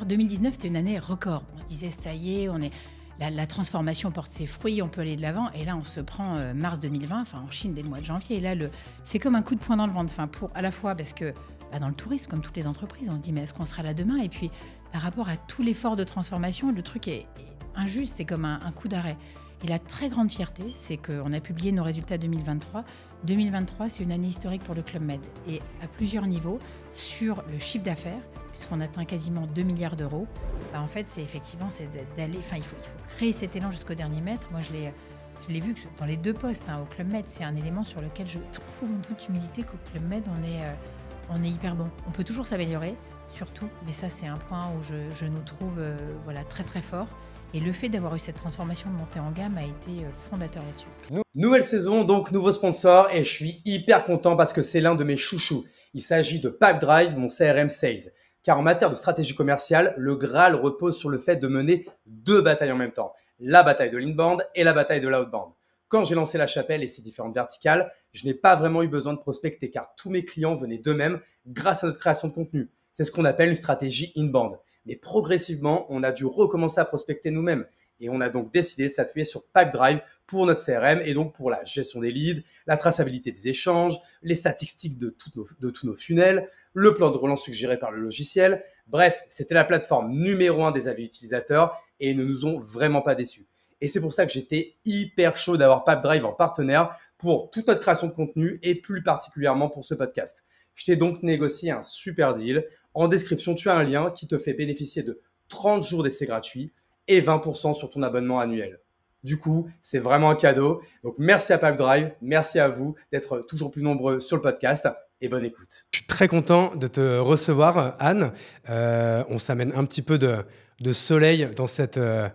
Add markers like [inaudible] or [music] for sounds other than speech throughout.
Il 2019, c'était une année record. On se disait, ça y est, on est... La, transformation porte ses fruits, on peut aller de l'avant. Et là, on se prend euh, mars 2020, enfin en Chine dès le mois de janvier. Et là, c'est comme un coup de poing dans le ventre. Enfin, pour à la fois parce que bah, dans le tourisme, comme toutes les entreprises, on se dit mais est-ce qu'on sera là demain Et puis par rapport à tout l'effort de transformation, le truc est, injuste. C'est comme un coup d'arrêt. Et la très grande fierté, c'est qu'on a publié nos résultats 2023. 2023, c'est une année historique pour le Club Med et à plusieurs niveaux sur le chiffre d'affaires, puisqu'on atteint quasiment 2 milliards d'euros. Bah, en fait, c'est effectivement, d'aller, enfin, il faut, il faut créer cet élan jusqu'au dernier mètre. Moi, je l'ai vu que dans les deux postes hein, au Club Med, c'est un élément sur lequel je [laughs] trouve en toute humilité qu'au Club Med, on est, euh, on hyper bon. On peut toujours s'améliorer, surtout, mais ça, c'est un point où je, je nous trouve euh, voilà, très très fort. Et le fait d'avoir eu cette transformation de montée en gamme a été euh, fondateur là-dessus. Nouvelle saison, donc nouveau sponsor, et je suis hyper content parce que c'est l'un de mes chouchous. Il s'agit de Drive, mon CRM Sales. Car en matière de stratégie commerciale, le Graal repose sur le fait de mener deux batailles en même temps. La bataille de l'inbound et la bataille de l'outbound. Quand j'ai lancé la chapelle et ses différentes verticales, je n'ai pas vraiment eu besoin de prospecter car tous mes clients venaient d'eux-mêmes grâce à notre création de contenu. C'est ce qu'on appelle une stratégie inbound. Mais progressivement, on a dû recommencer à prospecter nous-mêmes. Et on a donc décidé de s'appuyer sur Pipedrive pour notre CRM et donc pour la gestion des leads, la traçabilité des échanges, les statistiques de, tous nos funnels, le plan de relance suggéré par le logiciel. Bref, c'était la plateforme numéro un des avis utilisateurs et ils ne nous ont vraiment pas déçus. Et c'est pour ça que j'étais hyper chaud d'avoir Pipedrive en partenaire pour toute notre création de contenu et plus particulièrement pour ce podcast. Je t'ai donc négocié un super deal en description, tu as un lien qui te fait bénéficier de 30 jours d'essai gratuit et 20% sur ton abonnement annuel. Du coup, c'est vraiment un cadeau. Donc, merci à Packdrive. merci à vous d'être toujours plus nombreux sur le podcast et bonne écoute. Je suis très content de te recevoir, Anne. Euh, on s'amène un petit peu de, soleil dans cette, euh,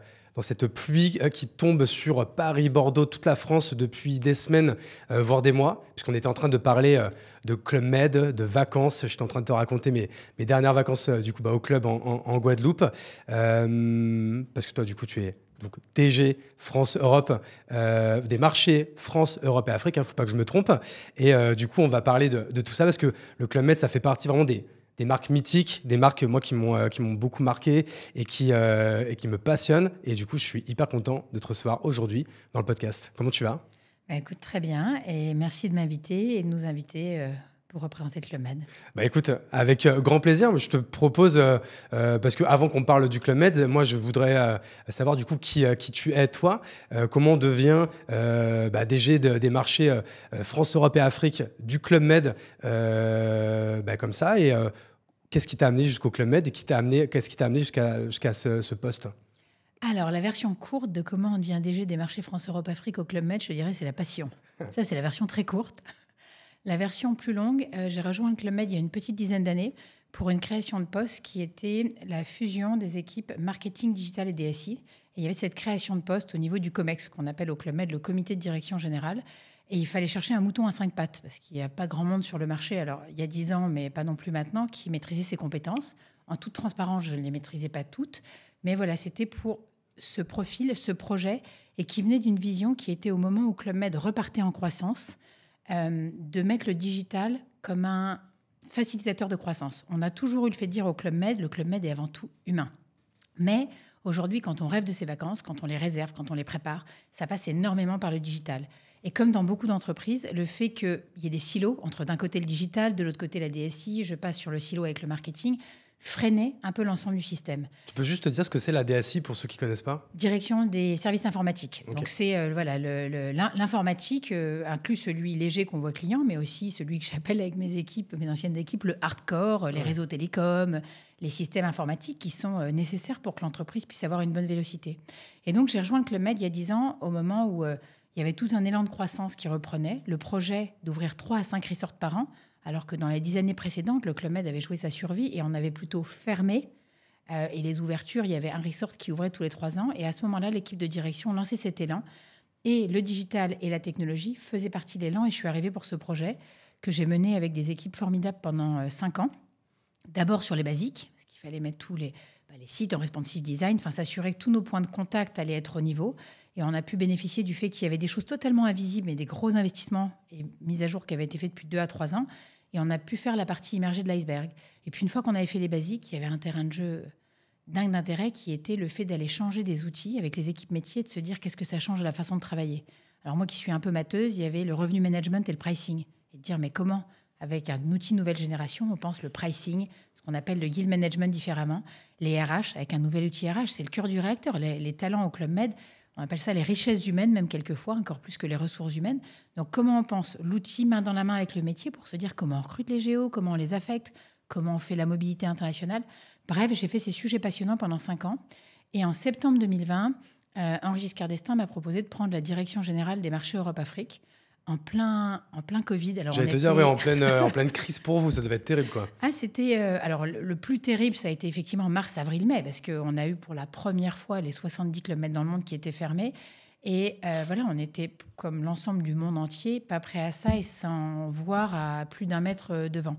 pluie euh, qui tombe sur Paris, Bordeaux, toute la France depuis des semaines, voire des mois, puisqu'on était en train de parler de Club Med, de vacances. je suis en train de te raconter mes, mes dernières vacances euh, du coup, bah, au club en, Guadeloupe. Euh, parce que toi, du coup, tu es donc tg France-Europe, euh, des marchés France-Europe et Afrique, il hein, ne faut pas que je me trompe. Et du coup, on va parler de, tout ça parce que le Club Med, ça fait partie vraiment des, des marques mythiques, des marques moi qui m'ont qui m'ont beaucoup marqué et qui et qui me passionnent. Et du coup, je suis hyper content de te recevoir aujourd'hui dans le podcast. Comment tu vas bah, écoute, très bien. Et merci de m'inviter et de nous inviter. Euh, pour représenter le Club Med bah Écoute, avec euh, grand plaisir, je te propose, euh, parce qu'avant qu'on parle du Club Med, moi je voudrais savoir du coup qui, qui tu es toi, comment on devient bah, DG des marchés France, Europe et Afrique du Club Med bah, comme ça, et qu'est-ce qui t'a amené jusqu'au Club Med et qu'est-ce qui t'a amené, jusqu'à ce poste alors, la version courte de comment on devient DG des marchés France-Europe-Afrique au Club Med, je dirais, c'est la passion. [laughs] Ça, c'est la version très courte. La version plus longue, euh, j'ai rejoint le Club Med il y a une petite dizaine d'années pour une création de poste qui était la fusion des équipes marketing digital et DSI. il y avait cette création de poste au niveau du COMEX, qu'on appelle au Club Med le comité de direction générale. Et il fallait chercher un mouton à cinq pattes, parce qu'il n'y a pas grand monde sur le marché, alors il y a dix ans, mais pas non plus maintenant, qui maîtrisait ses compétences. En toute transparence, je ne les maîtrisais pas toutes. Mais voilà, c'était pour ce profil, ce projet, et qui venait d'une vision qui était au moment où Club Med repartait en croissance, euh, de mettre le digital comme un facilitateur de croissance. On a toujours eu le fait de dire au Club Med, le Club Med est avant tout humain. Mais aujourd'hui, quand on rêve de ses vacances, quand on les réserve, quand on les prépare, ça passe énormément par le digital. Et comme dans beaucoup d'entreprises, le fait qu'il y ait des silos entre d'un côté le digital, de l'autre côté la DSI, je passe sur le silo avec le marketing, freiner un peu l'ensemble du système. Tu peux juste te dire ce que c'est la DSI pour ceux qui ne connaissent pas Direction des services informatiques. Donc c'est euh, voilà l'informatique euh, inclut celui léger qu'on voit client, mais aussi celui que j'appelle avec mes équipes, mes anciennes équipes, le hardcore, les réseaux télécoms, les systèmes informatiques qui sont euh, nécessaires pour que l'entreprise puisse avoir une bonne vélocité. Et donc j'ai rejoint le Club Med il y a 10 ans au moment où il y avait tout un élan de croissance qui reprenait. Le projet d'ouvrir 3 à 5 ressorts par an alors que dans les dix années précédentes, le Club Med avait joué sa survie et on avait plutôt fermé. Euh, et les ouvertures, il y avait un resort qui ouvrait tous les trois ans. Et à ce moment-là, l'équipe de direction lançait cet élan. Et le digital et la technologie faisaient partie de l'élan. Et je suis arrivée pour ce projet que j'ai mené avec des équipes formidables pendant euh, cinq ans. D'abord sur les basiques, parce qu'il fallait mettre tous les, bah, les sites en responsive design, enfin s'assurer que tous nos points de contact allaient être au niveau. Et on a pu bénéficier du fait qu'il y avait des choses totalement invisibles et des gros investissements et mises à jour qui avaient été faits depuis deux à trois ans. Et on a pu faire la partie immergée de l'iceberg. Et puis une fois qu'on avait fait les basiques, il y avait un terrain de jeu dingue d'intérêt qui était le fait d'aller changer des outils avec les équipes métiers et de se dire qu'est-ce que ça change à la façon de travailler. Alors moi qui suis un peu mateuse, il y avait le revenu management et le pricing. Et de dire mais comment avec un outil nouvelle génération, on pense le pricing, ce qu'on appelle le guild management différemment, les RH avec un nouvel outil RH, c'est le cœur du réacteur. les talents au Club Med, on appelle ça les richesses humaines, même quelquefois, encore plus que les ressources humaines. Donc, comment on pense l'outil main dans la main avec le métier pour se dire comment on recrute les géos, comment on les affecte, comment on fait la mobilité internationale. Bref, j'ai fait ces sujets passionnants pendant cinq ans. Et en septembre 2020, euh, Henri Giscard d'Estaing m'a proposé de prendre la direction générale des marchés Europe-Afrique en plein, en plein Covid. Alors, J'allais te dire, en, pleine, euh, en pleine crise pour vous, ça devait être terrible, quoi. Ah, c'était. Euh, alors, le plus terrible, ça a été effectivement mars, avril, mai, parce qu'on a eu pour la première fois les 70 km dans le monde qui étaient fermés. Et euh, voilà, on était, comme l'ensemble du monde entier, pas prêt à ça et sans voir à plus d'un mètre devant.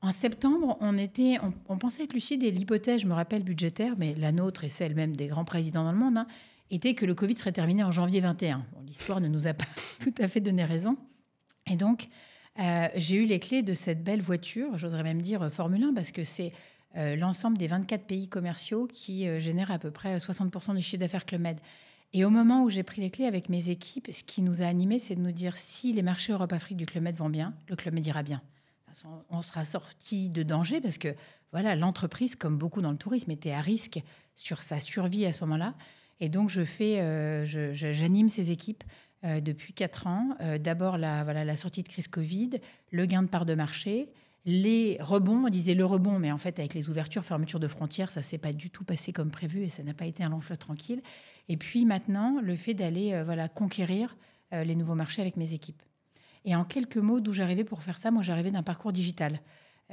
En septembre, on, était, on, pensait que Lucie, et l'hypothèse, je me rappelle, budgétaire, mais la nôtre et celle même des grands présidents dans le monde, hein, était que le Covid serait terminé en janvier 21. L'histoire ne nous a pas [laughs] tout à fait donné raison. Et donc, euh, j'ai eu les clés de cette belle voiture, j'oserais même dire euh, Formule 1, parce que c'est euh, l'ensemble des 24 pays commerciaux qui génèrent à peu près 60% du chiffre d'affaires Club Et au moment où j'ai pris les clés avec mes équipes, ce qui nous a animés, c'est de nous dire si les marchés Europe-Afrique du Club vont bien, le Club ira bien. on sera sorti de danger parce que voilà l'entreprise, comme beaucoup dans le tourisme, était à risque sur sa survie à ce moment-là. Et donc, je fais, euh, j'anime ces équipes euh, depuis quatre ans. Euh, d'abord, la, voilà, la sortie de crise Covid, le gain de part de marché, les rebonds, on disait le rebond, mais en fait, avec les ouvertures, fermetures de frontières, ça s'est pas du tout passé comme prévu et ça n'a pas été un long flot tranquille. Et puis maintenant, le fait d'aller voilà conquérir les nouveaux marchés avec mes équipes. Et en quelques mots, d'où j'arrivais pour faire ça, moi j'arrivais d'un parcours digital.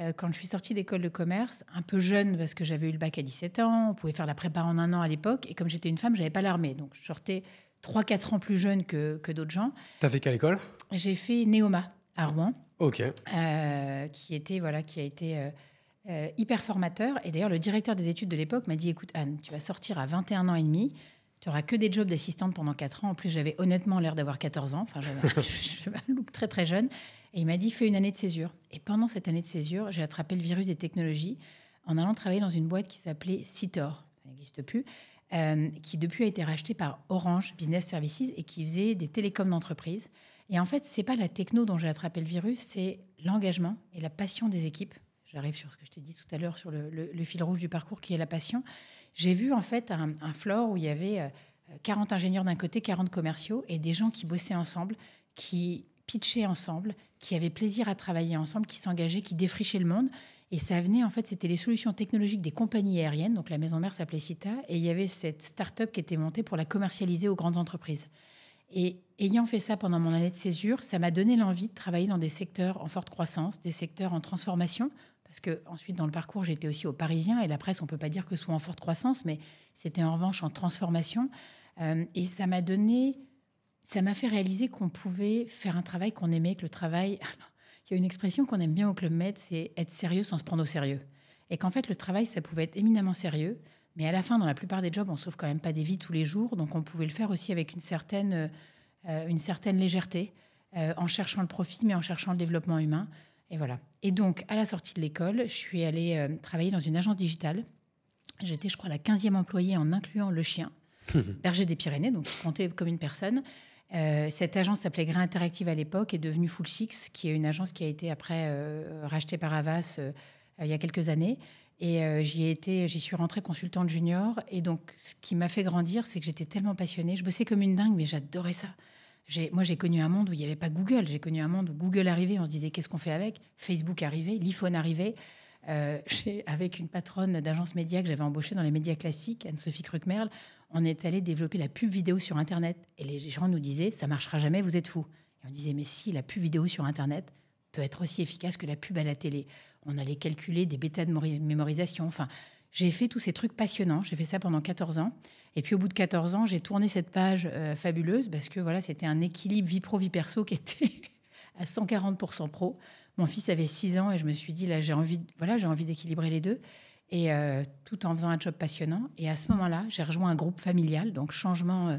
Euh, quand je suis sortie d'école de commerce, un peu jeune parce que j'avais eu le bac à 17 ans, on pouvait faire la prépa en un an à l'époque, et comme j'étais une femme, j'avais pas l'armée, donc je sortais 3-4 ans plus jeune que, d'autres gens. Tu as fait quelle école J'ai fait Néoma à Rouen, ok, euh, qui était voilà, qui a été euh, hyper formateur. Et d'ailleurs, le directeur des études de l'époque m'a dit, écoute Anne, tu vas sortir à 21 ans et demi tu auras que des jobs d'assistante pendant 4 ans. En plus, j'avais honnêtement l'air d'avoir 14 ans. Enfin, [laughs] j'avais un, look très très jeune. Et il m'a dit, fais une année de césure. Et pendant cette année de césure, j'ai attrapé le virus des technologies en allant travailler dans une boîte qui s'appelait Citor. Ça n'existe plus. Euh, qui depuis a été rachetée par Orange Business Services et qui faisait des télécoms d'entreprise. Et en fait, c'est pas la techno dont j'ai attrapé le virus, c'est l'engagement et la passion des équipes. J'arrive sur ce que je t'ai dit tout à l'heure sur le, fil rouge du parcours qui est la passion j'ai vu en fait un, un floor où il y avait 40 euh, ingénieurs d'un côté, 40 commerciaux et des gens qui bossaient ensemble, qui pitchaient ensemble, qui avaient plaisir à travailler ensemble, qui s'engageaient, qui défrichaient le monde. Et ça venait, en fait, c'était les solutions technologiques des compagnies aériennes. Donc la maison mère s'appelait Cita. Et il y avait cette start-up qui était montée pour la commercialiser aux grandes entreprises. Et ayant fait ça pendant mon année de césure, ça m'a donné l'envie de travailler dans des secteurs en forte croissance, des secteurs en transformation, parce que ensuite, dans le parcours, j'étais aussi au Parisien et la presse, on peut pas dire que soit en forte croissance, mais c'était en revanche en transformation. Euh, et ça m'a donné, ça m'a fait réaliser qu'on pouvait faire un travail qu'on aimait, que le travail. [laughs] Il y a une expression qu'on aime bien au Club Med, c'est être sérieux sans se prendre au sérieux. Et qu'en fait, le travail, ça pouvait être éminemment sérieux, mais à la fin, dans la plupart des jobs, on sauve quand même pas des vies tous les jours, donc on pouvait le faire aussi avec une certaine, euh, une certaine légèreté, euh, en cherchant le profit, mais en cherchant le développement humain. Et voilà. Et donc, à la sortie de l'école, je suis allée euh, travailler dans une agence digitale. J'étais, je crois, la 15e employée en incluant le chien, [laughs] berger des Pyrénées, donc compté comme une personne. Euh, cette agence s'appelait Grain Interactive à l'époque et est devenue Full Six, qui est une agence qui a été après euh, rachetée par Avas il y a quelques années. Et j'y ai été, j'y suis rentrée consultante junior. Et donc, ce qui m'a fait grandir, c'est que j'étais tellement passionnée. Je bossais comme une dingue, mais j'adorais ça moi, j'ai connu un monde où il n'y avait pas Google. J'ai connu un monde où Google arrivait, on se disait qu'est-ce qu'on fait avec Facebook arrivait, l'iPhone arrivait. Euh, [laughs] avec une patronne d'agence média que j'avais embauchée dans les médias classiques, Anne-Sophie Kruckmerl, on est allé développer la pub vidéo sur Internet. Et les gens nous disaient, ça marchera jamais, vous êtes fous. Et on disait, mais si, la pub vidéo sur Internet peut être aussi efficace que la pub à la télé. On allait calculer des bêtas de mémorisation. Enfin, j'ai fait tous ces trucs passionnants. J'ai fait ça pendant 14 ans. Et puis au bout de 14 ans, j'ai tourné cette page euh, fabuleuse parce que voilà, c'était un équilibre vie pro, vie perso qui était [laughs] à 140% pro. Mon fils avait 6 ans et je me suis dit, là, j'ai envie, voilà, j'ai envie d'équilibrer les deux. Et euh, tout en faisant un job passionnant. Et à ce moment-là, j'ai rejoint un groupe familial, donc changement, euh,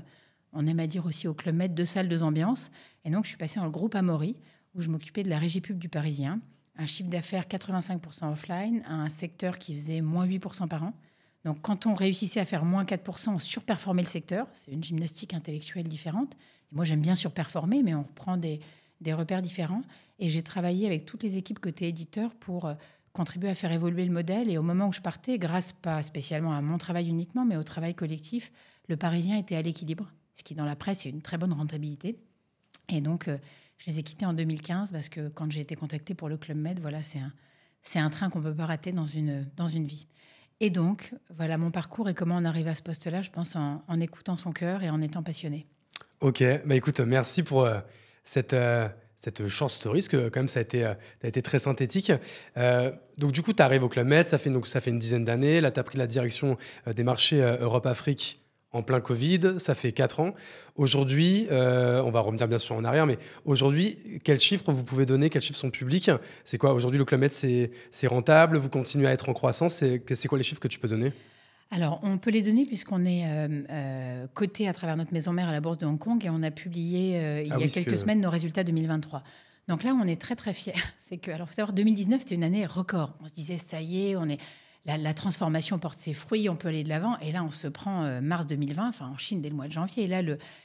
on aime à dire aussi au Club mettre deux salles, deux ambiances. Et donc, je suis passée dans le groupe Amaury, où je m'occupais de la régie pub du Parisien. Un chiffre d'affaires 85% offline, un secteur qui faisait moins 8% par an. Donc quand on réussissait à faire moins 4%, on surperformait le secteur. C'est une gymnastique intellectuelle différente. Et moi j'aime bien surperformer, mais on prend des, repères différents. Et j'ai travaillé avec toutes les équipes côté éditeur pour euh, contribuer à faire évoluer le modèle. Et au moment où je partais, grâce pas spécialement à mon travail uniquement, mais au travail collectif, le Parisien était à l'équilibre, ce qui dans la presse est une très bonne rentabilité. Et donc euh, je les ai quittés en 2015 parce que quand j'ai été contactée pour le Club Med, voilà, c'est un, train qu'on ne peut pas rater dans une vie. Et donc, voilà mon parcours et comment on arrive à ce poste-là, je pense, en, écoutant son cœur et en étant passionné. Ok, bah écoute, merci pour euh, euh, cette, chance story, parce quand même, ça a été, euh, très synthétique. donc, du coup, tu arrives au Club ça fait, ça fait une dizaine d'années. Là, tu as pris la direction des marchés Europe-Afrique en plein Covid, ça fait 4 ans. Aujourd'hui, euh, on va revenir bien sûr en arrière, mais aujourd'hui, quels chiffres vous pouvez donner Quels chiffres sont publics C'est quoi Aujourd'hui, le Club c'est rentable Vous continuez à être en croissance C'est quoi les chiffres que tu peux donner alors, on peut les donner puisqu'on est euh, euh, coté à travers notre maison mère à la Bourse de Hong Kong et on a publié il y ah a quelques semaines nos résultats 2023. Donc là, on est très très fiers. [laughs] C'est que, alors, faut savoir, 2019, c'était une année record. On se disait, ça y est, on est la, transformation porte ses fruits, on peut aller de l'avant. Et là, on se prend euh, mars 2020, enfin en Chine dès le mois de janvier. Et là,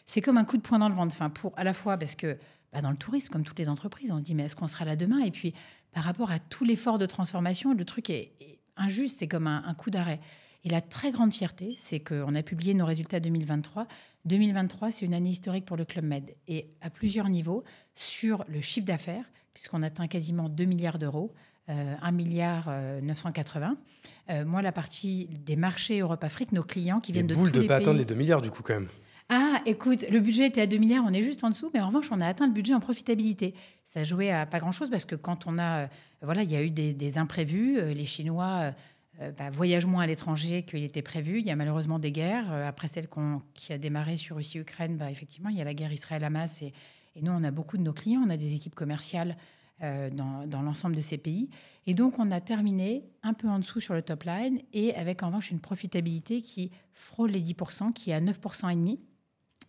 c'est comme un coup de poing dans le ventre. Enfin, pour à la fois parce que bah, dans le tourisme, comme toutes les entreprises, on se dit mais est-ce qu'on sera là demain Et puis par rapport à tout l'effort de transformation, le truc est, injuste. C'est comme un, un coup d'arrêt. Et la très grande fierté, c'est qu'on a publié nos résultats 2023. 2023, c'est une année historique pour le Club Med. Et à plusieurs niveaux, sur le chiffre d'affaires, puisqu'on atteint quasiment 2 milliards d'euros, 1 euh, milliard 980. Euh, euh, moi, la partie des marchés Europe-Afrique, nos clients qui viennent de tous les pays... boule de pas atteindre les 2 milliards du coup quand même. Ah, écoute, le budget était à 2 milliards, on est juste en dessous, mais en revanche, on a atteint le budget en profitabilité. Ça jouait à pas grand-chose parce que quand on a, voilà, il y a eu des, imprévus. Les Chinois bah, voyagent moins à l'étranger qu'il était prévu. Il y a malheureusement des guerres. Après celle qui a démarré sur Russie-Ukraine, bah, effectivement, il y a la guerre Israël-Hamas. et, nous, on a beaucoup de nos clients, on a des équipes commerciales euh, dans, l'ensemble de ces pays. Et donc, on a terminé un peu en dessous sur le top line et avec en revanche une profitabilité qui frôle les 10%, qui est à 9,5 et demi.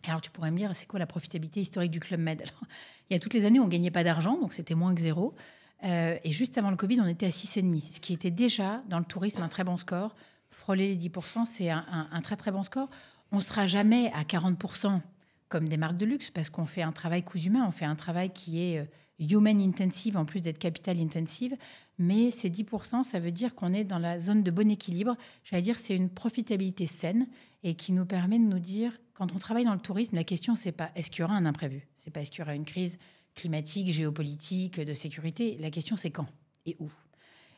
Alors tu pourrais me dire, c'est quoi la profitabilité historique du Club Med il y a toutes les années, on ne gagnait pas d'argent, donc c'était moins que zéro. Euh, et juste avant le Covid, on était à 6,5, ce qui était déjà, dans le tourisme, un très bon score. Frôler les 10%, c'est un, un, très très bon score. On ne sera jamais à 40% comme des marques de luxe, parce qu'on fait un travail cousu humain, on fait un travail qui est euh, human intensive en plus d'être capital intensive. Mais ces 10%, ça veut dire qu'on est dans la zone de bon équilibre. J'allais dire, c'est une profitabilité saine et qui nous permet de nous dire, quand on travaille dans le tourisme, la question, c'est pas est-ce qu'il y aura un imprévu C'est pas est-ce qu'il y aura une crise climatique, géopolitique, de sécurité. La question, c'est quand et où.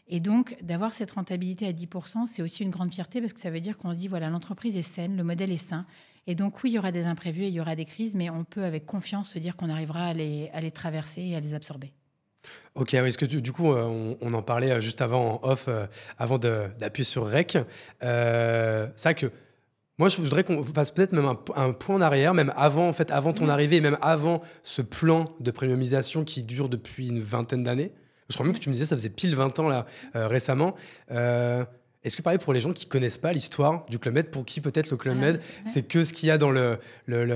Et donc, d'avoir cette rentabilité à 10%, c'est aussi une grande fierté parce que ça veut dire qu'on se dit, voilà, l'entreprise est saine, le modèle est sain et donc oui, il y aura des imprévus et il y aura des crises, mais on peut avec confiance se dire qu'on arrivera à les, les traverser et à les absorber. Ok, est-ce que du coup, euh, on, en parlait euh, juste avant en off, euh, avant d'appuyer sur REC. Euh, c'est vrai que moi, je voudrais qu'on fasse peut-être même un, point en arrière, même avant, en fait, avant ton mm. arrivée, même avant ce plan de premiumisation qui dure depuis une vingtaine d'années. Je crois même que tu me disais, ça faisait pile 20 ans là récemment. Est-ce que pareil pour les gens qui connaissent pas l'histoire du Club Med, pour qui peut-être le Club ah, Med, c'est que ce qu'il y a dans l'inconscient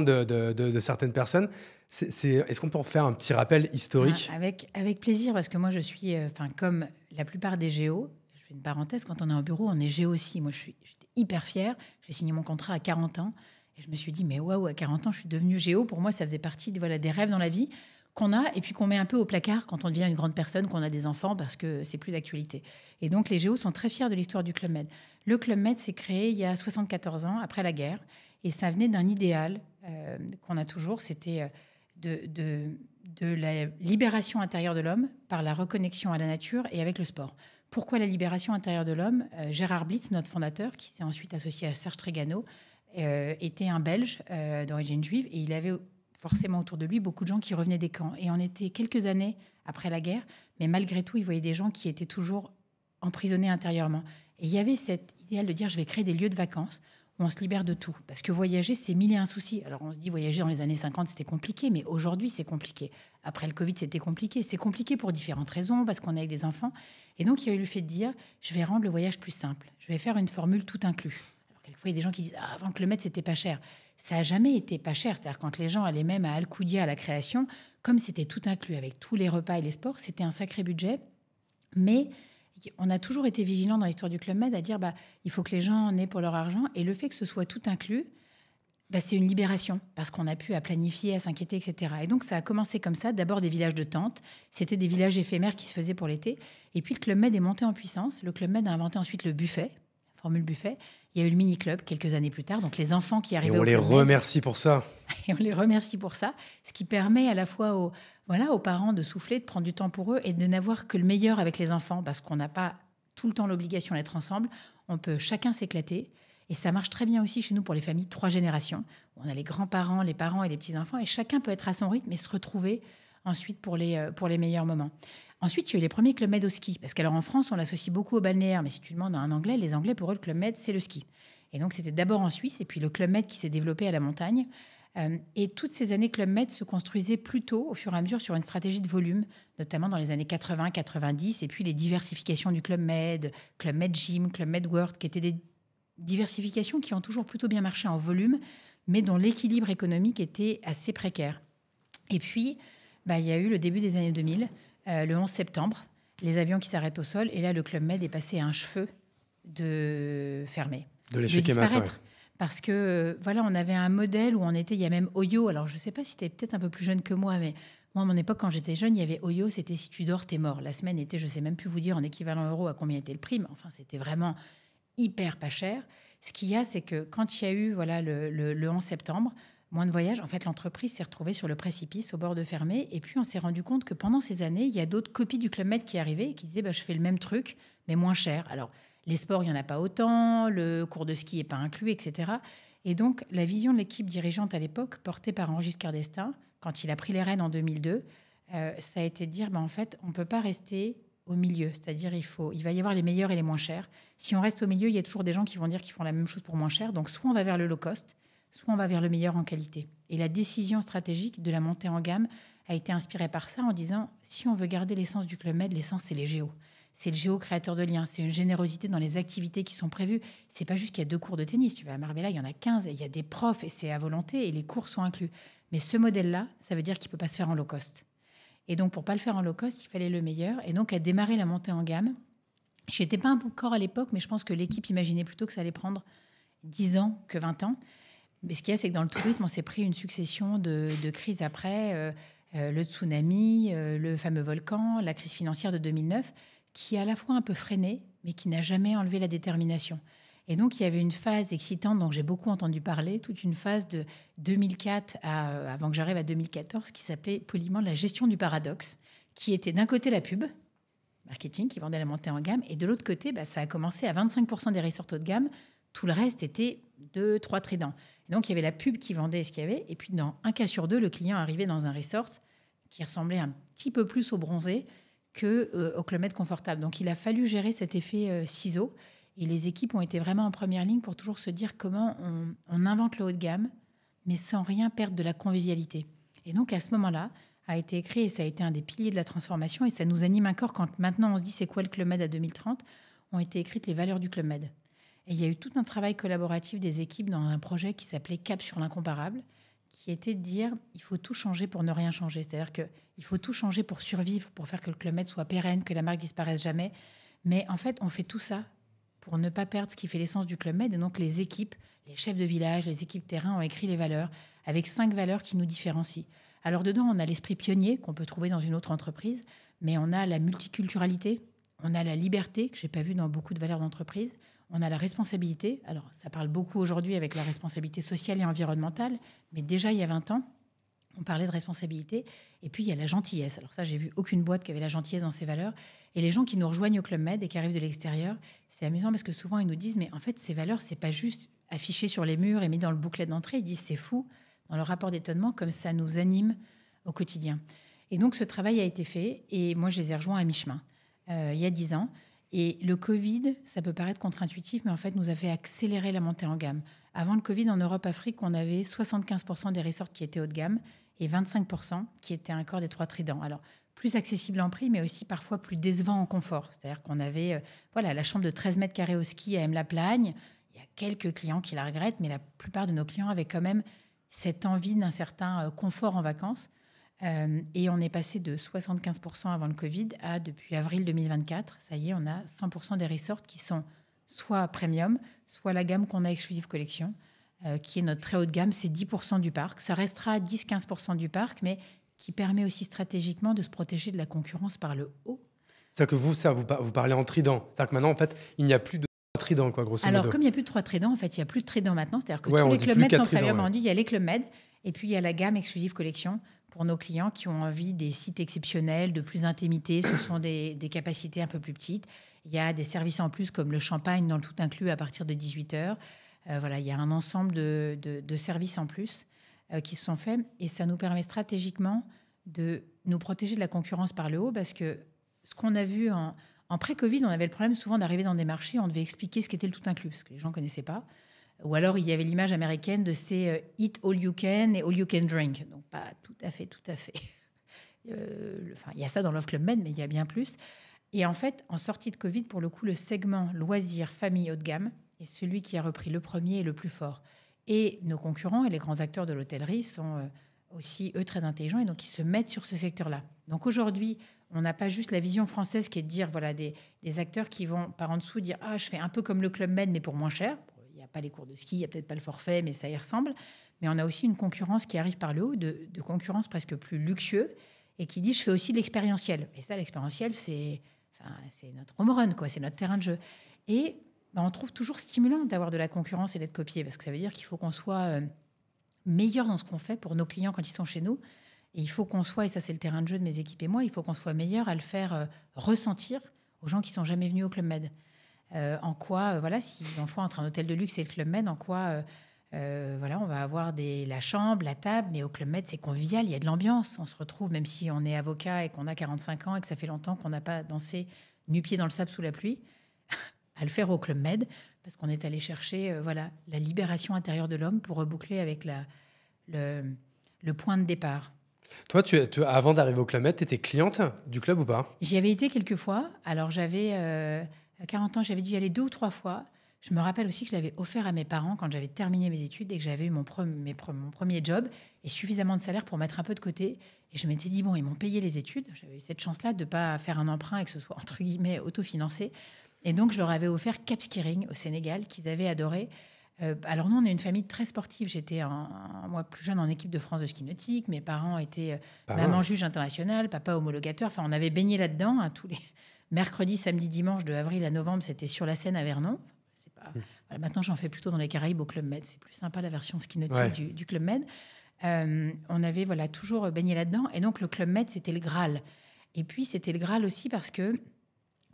le, l'inconscient de, certaines personnes Est-ce qu'on peut en faire un petit rappel historique ah, avec, avec plaisir, parce que moi je suis, euh, enfin comme la plupart des géos, je fais une parenthèse, quand on est en bureau, on est géo aussi. Moi je j'étais hyper fière, j'ai signé mon contrat à 40 ans, et je me suis dit, mais waouh, à 40 ans je suis devenue géo, pour moi ça faisait partie de, voilà, des rêves dans la vie qu'on a et puis qu'on met un peu au placard quand on devient une grande personne, qu'on a des enfants parce que c'est plus d'actualité. Et donc les Géos sont très fiers de l'histoire du Club Med. Le Club Med s'est créé il y a 74 ans après la guerre et ça venait d'un idéal euh, qu'on a toujours, c'était euh, de, la libération intérieure de l'homme par la reconnexion à la nature et avec le sport. Pourquoi la libération intérieure de l'homme euh, Gérard Blitz, notre fondateur, qui s'est ensuite associé à Serge Trégano, était un Belge d'origine juive et il avait forcément autour de lui beaucoup de gens qui revenaient des camps. Et on était quelques années après la guerre, mais malgré tout, il voyait des gens qui étaient toujours emprisonnés intérieurement. Et il y avait cet idéal de dire je vais créer des lieux de vacances où on se libère de tout. Parce que voyager, c'est mille et un soucis. Alors on se dit voyager dans les années 50, c'était compliqué, mais aujourd'hui, c'est compliqué. Après le Covid, c'était compliqué. C'est compliqué pour différentes raisons, parce qu'on est avec des enfants. Et donc, il y a eu le fait de dire je vais rendre le voyage plus simple. Je vais faire une formule tout inclus il y a des gens qui disent ah, avant que le mètre, c'était pas cher. Ça n'a jamais été pas cher. C'est-à-dire, quand les gens allaient même à Alcoudia, à la création, comme c'était tout inclus avec tous les repas et les sports, c'était un sacré budget. Mais on a toujours été vigilants dans l'histoire du Club Med à dire bah, il faut que les gens en aient pour leur argent. Et le fait que ce soit tout inclus, bah, c'est une libération parce qu'on a pu à planifier, à s'inquiéter, etc. Et donc ça a commencé comme ça. D'abord des villages de tentes, c'était des villages éphémères qui se faisaient pour l'été. Et puis le Club Med est monté en puissance. Le Club Med a inventé ensuite le buffet, formule buffet. Il y a eu le mini-club quelques années plus tard, donc les enfants qui arrivent Et on les remercie pour ça. [laughs] Et on les remercie pour ça, ce qui permet à la fois aux, voilà, aux parents de souffler, de prendre du temps pour eux et de n'avoir que le meilleur avec les enfants, parce qu'on n'a pas tout le temps l'obligation d'être ensemble. On peut chacun s'éclater. Et ça marche très bien aussi chez nous pour les familles de trois générations. On a les grands-parents, les parents et les petits-enfants, et chacun peut être à son rythme et se retrouver ensuite pour les, euh, pour les meilleurs moments. Ensuite, il y a eu les premiers Club Med au ski. Parce qu'alors en France, on l'associe beaucoup au balnéaire, Mais si tu demandes à un Anglais, les Anglais, pour eux, le Club Med, c'est le ski. Et donc, c'était d'abord en Suisse, et puis le Club Med qui s'est développé à la montagne. Euh, et toutes ces années Club Med se construisait plutôt au fur et à mesure sur une stratégie de volume, notamment dans les années 80-90, et puis les diversifications du Club Med, Club Med Gym, Club Med World, qui étaient des diversifications qui ont toujours plutôt bien marché en volume, mais dont l'équilibre économique était assez précaire. Et puis, bah, il y a eu le début des années 2000 euh, le 11 septembre, les avions qui s'arrêtent au sol. Et là, le Club Med est passé à un cheveu de fermer, de, disparaître. Parce que euh, voilà, on avait un modèle où on était, il y a même Oyo. Alors je ne sais pas si tu es peut-être un peu plus jeune que moi, mais moi, à mon époque, quand j'étais jeune, il y avait Oyo, c'était si tu dors, t'es mort. La semaine était, je ne sais même plus vous dire en équivalent euro à combien était le prix, mais enfin, c'était vraiment hyper pas cher. Ce qu'il y a, c'est que quand il y a eu voilà le, le 11 septembre, moins de voyages. En fait, l'entreprise s'est retrouvée sur le précipice, au bord de fermé. Et puis, on s'est rendu compte que pendant ces années, il y a d'autres copies du Club Med qui arrivaient et qui disaient bah, Je fais le même truc, mais moins cher. Alors, les sports, il n'y en a pas autant, le cours de ski n'est pas inclus, etc. Et donc, la vision de l'équipe dirigeante à l'époque, portée par Henri Cardestin, quand il a pris les rênes en 2002, euh, ça a été de dire bah, En fait, on ne peut pas rester au milieu. C'est-à-dire, il, faut, il va y avoir les meilleurs et les moins chers. Si on reste au milieu, il y a toujours des gens qui vont dire qu'ils font la même chose pour moins cher. Donc, soit on va vers le low cost, soit on va vers le meilleur en qualité. Et la décision stratégique de la montée en gamme a été inspirée par ça en disant si on veut garder l'essence du Club Med, l'essence c'est les géos. C'est le géo créateur de liens, c'est une générosité dans les activités qui sont prévues. C'est pas juste qu'il y a deux cours de tennis, tu vas à Marbella, il y en a 15 il y a des profs et c'est à volonté et les cours sont inclus. Mais ce modèle-là, ça veut dire qu'il peut pas se faire en low cost. Et donc pour pas le faire en low cost, il fallait le meilleur et donc à démarrer la montée en gamme. J'étais pas encore à l'époque, mais je pense que l'équipe imaginait plutôt que ça allait prendre 10 ans que 20 ans. Mais ce qu'il y a, c'est que dans le tourisme, on s'est pris une succession de, crises après, euh, euh, le tsunami, euh, le fameux volcan, la crise financière de 2009, qui est à la fois un peu freiné, mais qui n'a jamais enlevé la détermination. Et donc, il y avait une phase excitante dont j'ai beaucoup entendu parler, toute une phase de 2004 avant que j'arrive à 2014, qui s'appelait poliment la gestion du paradoxe, qui était d'un côté la pub, marketing, qui vendait la montée en gamme, et de l'autre côté, bah, ça a commencé à 25% des ressorts haut de gamme, tout le reste était deux, trois tridents donc, il y avait la pub qui vendait ce qu'il y avait. Et puis, dans un cas sur deux, le client arrivait dans un resort qui ressemblait un petit peu plus au bronzé que euh, au confortable. Donc, il a fallu gérer cet effet euh, ciseau. Et les équipes ont été vraiment en première ligne pour toujours se dire comment on, on invente le haut de gamme, mais sans rien perdre de la convivialité. Et donc, à ce moment-là, a été écrit et ça a été un des piliers de la transformation et ça nous anime encore quand maintenant on se dit c'est quoi le Club Med à 2030 ont été écrites les valeurs du Club Med. Et il y a eu tout un travail collaboratif des équipes dans un projet qui s'appelait Cap sur l'incomparable, qui était de dire il faut tout changer pour ne rien changer. C'est-à-dire qu'il faut tout changer pour survivre, pour faire que le Club Med soit pérenne, que la marque disparaisse jamais. Mais en fait, on fait tout ça pour ne pas perdre ce qui fait l'essence du Club Med. Et donc, les équipes, les chefs de village, les équipes terrain ont écrit les valeurs, avec cinq valeurs qui nous différencient. Alors, dedans, on a l'esprit pionnier qu'on peut trouver dans une autre entreprise, mais on a la multiculturalité, on a la liberté, que je n'ai pas vu dans beaucoup de valeurs d'entreprise on a la responsabilité. Alors, ça parle beaucoup aujourd'hui avec la responsabilité sociale et environnementale, mais déjà il y a 20 ans, on parlait de responsabilité. Et puis, il y a la gentillesse. Alors ça, j'ai vu aucune boîte qui avait la gentillesse dans ses valeurs. Et les gens qui nous rejoignent au Club Med et qui arrivent de l'extérieur, c'est amusant parce que souvent, ils nous disent, mais en fait, ces valeurs, c'est pas juste affiché sur les murs et mis dans le bouclet d'entrée. Ils disent, c'est fou, dans leur rapport d'étonnement, comme ça nous anime au quotidien. Et donc, ce travail a été fait. Et moi, je les ai rejoints à mi-chemin, euh, il y a dix ans. Et le Covid, ça peut paraître contre-intuitif, mais en fait, nous a fait accélérer la montée en gamme. Avant le Covid, en Europe-Afrique, on avait 75% des ressorts qui étaient haut de gamme et 25% qui étaient encore des trois tridents. Alors, plus accessible en prix, mais aussi parfois plus décevant en confort. C'est-à-dire qu'on avait euh, voilà, la chambre de 13 mètres carrés au ski à M-la-Plagne. Il y a quelques clients qui la regrettent, mais la plupart de nos clients avaient quand même cette envie d'un certain euh, confort en vacances. Euh, et on est passé de 75% avant le Covid à, depuis avril 2024, ça y est, on a 100% des resorts qui sont soit premium, soit la gamme qu'on a exclusive collection, euh, qui est notre très haute gamme, c'est 10% du parc. Ça restera 10-15% du parc, mais qui permet aussi stratégiquement de se protéger de la concurrence par le haut. C'est-à-dire que vous, ça, vous, parlez en trident. C'est-à-dire que maintenant, en fait, il n'y a plus de trident, quoi, grosso modo. Alors, comme il n'y a plus de trois tridents, en fait, il n'y a plus de trident maintenant. C'est-à-dire que tous les Club Med sont premium. On dit il y a les Club Med, et puis il y a la gamme exclusive collection pour nos clients qui ont envie des sites exceptionnels, de plus d'intimité. Ce sont des, capacités un peu plus petites. Il y a des services en plus comme le champagne dans le tout inclus à partir de 18 heures. Euh, voilà, il y a un ensemble de, services en plus euh, qui se sont faits et ça nous permet stratégiquement de nous protéger de la concurrence par le haut parce que ce qu'on a vu en, en pré-Covid, on avait le problème souvent d'arriver dans des marchés, on devait expliquer ce qu'était le tout inclus parce que les gens ne connaissaient pas. Ou alors, il y avait l'image américaine de ces euh, eat all you can et all you can drink. Donc, pas tout à fait, tout à fait. [laughs] Euh, enfin, il y a ça dans Love Club Med, mais il y a bien plus. Et en fait, en sortie de Covid, pour le coup, le segment loisirs, famille haut de gamme est celui qui a repris le premier et le plus fort. Et nos concurrents et les grands acteurs de l'hôtellerie sont euh, aussi, eux, très intelligents et donc ils se mettent sur ce secteur-là. Donc aujourd'hui, on n'a pas juste la vision française qui est de dire, voilà, des, des acteurs qui vont par en dessous dire, ah, je fais un peu comme le Club Med, mais pour moins cher les cours de ski, il n'y a peut-être pas le forfait, mais ça y ressemble. Mais on a aussi une concurrence qui arrive par le haut, de, concurrence presque plus luxueux, et qui dit je fais aussi de l'expérientiel. Et ça, l'expérientiel, c'est enfin, notre home quoi, c'est notre terrain de jeu. Et ben, on trouve toujours stimulant d'avoir de la concurrence et d'être copié, parce que ça veut dire qu'il faut qu'on soit euh, meilleur dans ce qu'on fait pour nos clients quand ils sont chez nous. Et il faut qu'on soit, et ça c'est le terrain de jeu de mes équipes et moi, il faut qu'on soit meilleur à le faire euh, ressentir aux gens qui sont jamais venus au Club Med. Euh, en quoi, euh, voilà, si on choix entre un hôtel de luxe et le Club Med, en quoi euh, voilà, on va avoir des, la chambre, la table, mais au Club Med, c'est convivial, il y a de l'ambiance. On se retrouve, même si on est avocat et qu'on a 45 ans et que ça fait longtemps qu'on n'a pas dansé nu-pied dans le sable sous la pluie, [laughs] à le faire au Club Med, parce qu'on est allé chercher voilà, la libération intérieure de l'homme pour reboucler avec le, point de départ. Toi, tu, avant d'arriver au Club Med, tu étais cliente du club ou pas J'y avais été quelques fois. Alors, j'avais. À 40 ans, j'avais dû y aller deux ou trois fois. Je me rappelle aussi que je l'avais offert à mes parents quand j'avais terminé mes études et que j'avais eu mon, premier job et suffisamment de salaire pour mettre un peu de côté. Et je m'étais dit, bon, ils m'ont payé les études. J'avais eu cette chance-là de ne pas faire un emprunt et que ce soit, entre guillemets, autofinancé. Et donc, je leur avais offert Cap au Sénégal, qu'ils avaient adoré. Euh, alors, nous, on est une famille très sportive. J'étais, moi, plus jeune, en équipe de France de ski nautique. Mes parents étaient euh, maman juge international papa homologateur. Enfin, on avait baigné là-dedans, à hein, tous les mercredi, samedi, dimanche, de avril à novembre, c'était sur la Seine à Vernon. Hmm. maintenant, j'en fais plutôt dans les Caraïbes au Club Med. C'est plus sympa la version ski du, Club Med. Euh, on avait voilà toujours baigné là-dedans. Et donc, le Club Med, c'était le Graal. Et puis, c'était le Graal aussi parce que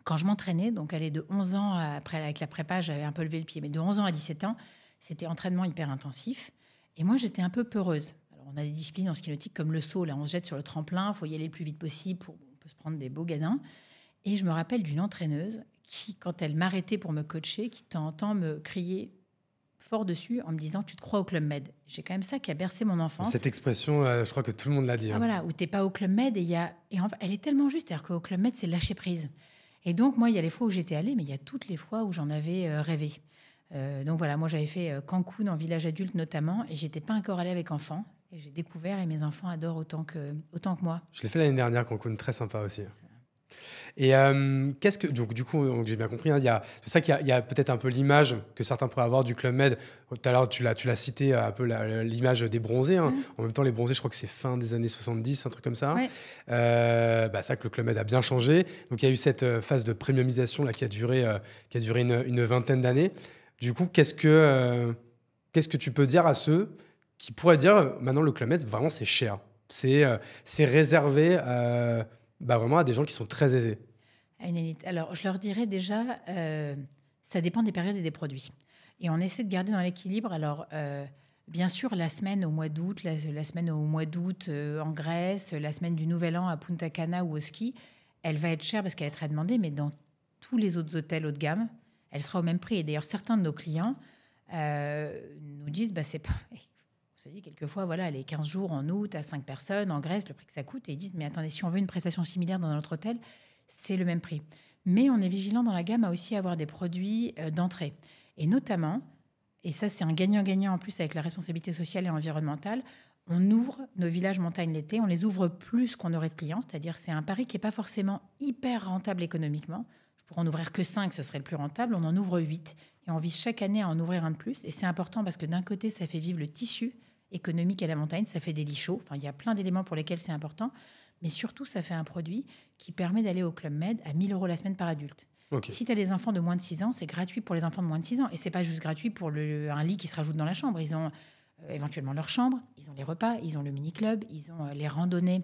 quand je m'entraînais, donc elle de 11 ans, après avec la prépa, j'avais un peu levé le pied, mais de 11 ans à 17 ans, c'était entraînement hyper intensif. Et moi, j'étais un peu peureuse. Alors, on a des disciplines en ski comme le saut, là, on se jette sur le tremplin, il faut y aller le plus vite possible, pour, on peut se prendre des beaux gadins. Et je me rappelle d'une entraîneuse qui, quand elle m'arrêtait pour me coacher, qui t'entend me crier fort dessus en me disant Tu te crois au Club Med J'ai quand même ça qui a bercé mon enfance. Cette expression, euh, je crois que tout le monde l'a dit. Hein. Ah, Voilà, où t'es pas au Club Med et, y a... et elle est tellement juste. C'est-à-dire qu'au Club Med, c'est lâcher prise. Et donc, moi, il y a les fois où j'étais allée, mais il y a toutes les fois où j'en avais euh, rêvé. Euh, donc voilà, moi j'avais fait Cancun en village adulte notamment, et j'étais pas encore allée avec enfants. Et j'ai découvert, et mes enfants adorent autant que, autant que moi. Je l'ai fait l'année dernière, Cancun, très sympa aussi. Et euh, qu'est-ce que donc du coup j'ai bien compris, hein, il y a c'est ça qu'il y a, peut-être un peu l'image que certains pourraient avoir du Club Med. Tout à l'heure tu l'as tu l'as cité euh, un peu l'image des bronzés. Hein. Mm. En même temps les bronzés, je crois que c'est fin des années 70, un truc comme ça. Euh, bah, ça que le Club Med a bien changé. Donc il y a eu cette euh, phase de premiumisation là qui a duré qui a duré une, une vingtaine d'années. Du coup qu'est-ce que qu'est-ce que tu peux dire à ceux qui pourraient dire maintenant le Club Med vraiment c'est cher, c'est c'est réservé. à bah, vraiment à des gens qui sont très aisés Alors, je leur dirais déjà, euh, ça dépend des périodes et des produits. Et on essaie de garder dans l'équilibre. Alors, euh, bien sûr, la semaine au mois d'août, la, semaine au mois d'août euh, en Grèce, la semaine du Nouvel An à Punta Cana ou au ski, elle va être chère parce qu'elle est très demandée, mais dans tous les autres hôtels haut de gamme, elle sera au même prix. Et d'ailleurs, certains de nos clients nous disent, bah, c'est pas quelquefois, voilà, les 15 jours en août à 5 personnes en Grèce, le prix que ça coûte, et ils disent, mais attendez, si on veut une prestation similaire dans notre hôtel, c'est le même prix. Mais on est vigilant dans la gamme à aussi avoir des produits euh, d'entrée. Et notamment, et ça c'est un gagnant-gagnant en plus avec la responsabilité sociale et environnementale, on ouvre nos villages montagnes l'été, on les ouvre plus qu'on aurait de clients, c'est-à-dire c'est un pari qui n'est pas forcément hyper rentable économiquement. Je pourrais en ouvrir que 5, ce serait le plus rentable, on en ouvre 8 et on vise chaque année à en ouvrir un de plus. Et c'est important parce que d'un côté, ça fait vivre le tissu économique à la montagne. Ça fait des lits chauds. Enfin, il y a plein d'éléments pour lesquels c'est important. Mais surtout, ça fait un produit qui permet d'aller au Club Med à 1000 euros la semaine par adulte. Si tu as des enfants de moins de 6 ans, c'est gratuit pour les enfants de moins de 6 ans. Et c'est pas juste gratuit pour le, un lit qui se rajoute dans la chambre. Ils ont euh, éventuellement leur chambre, ils ont les repas, ils ont le mini-club, ils ont euh, les randonnées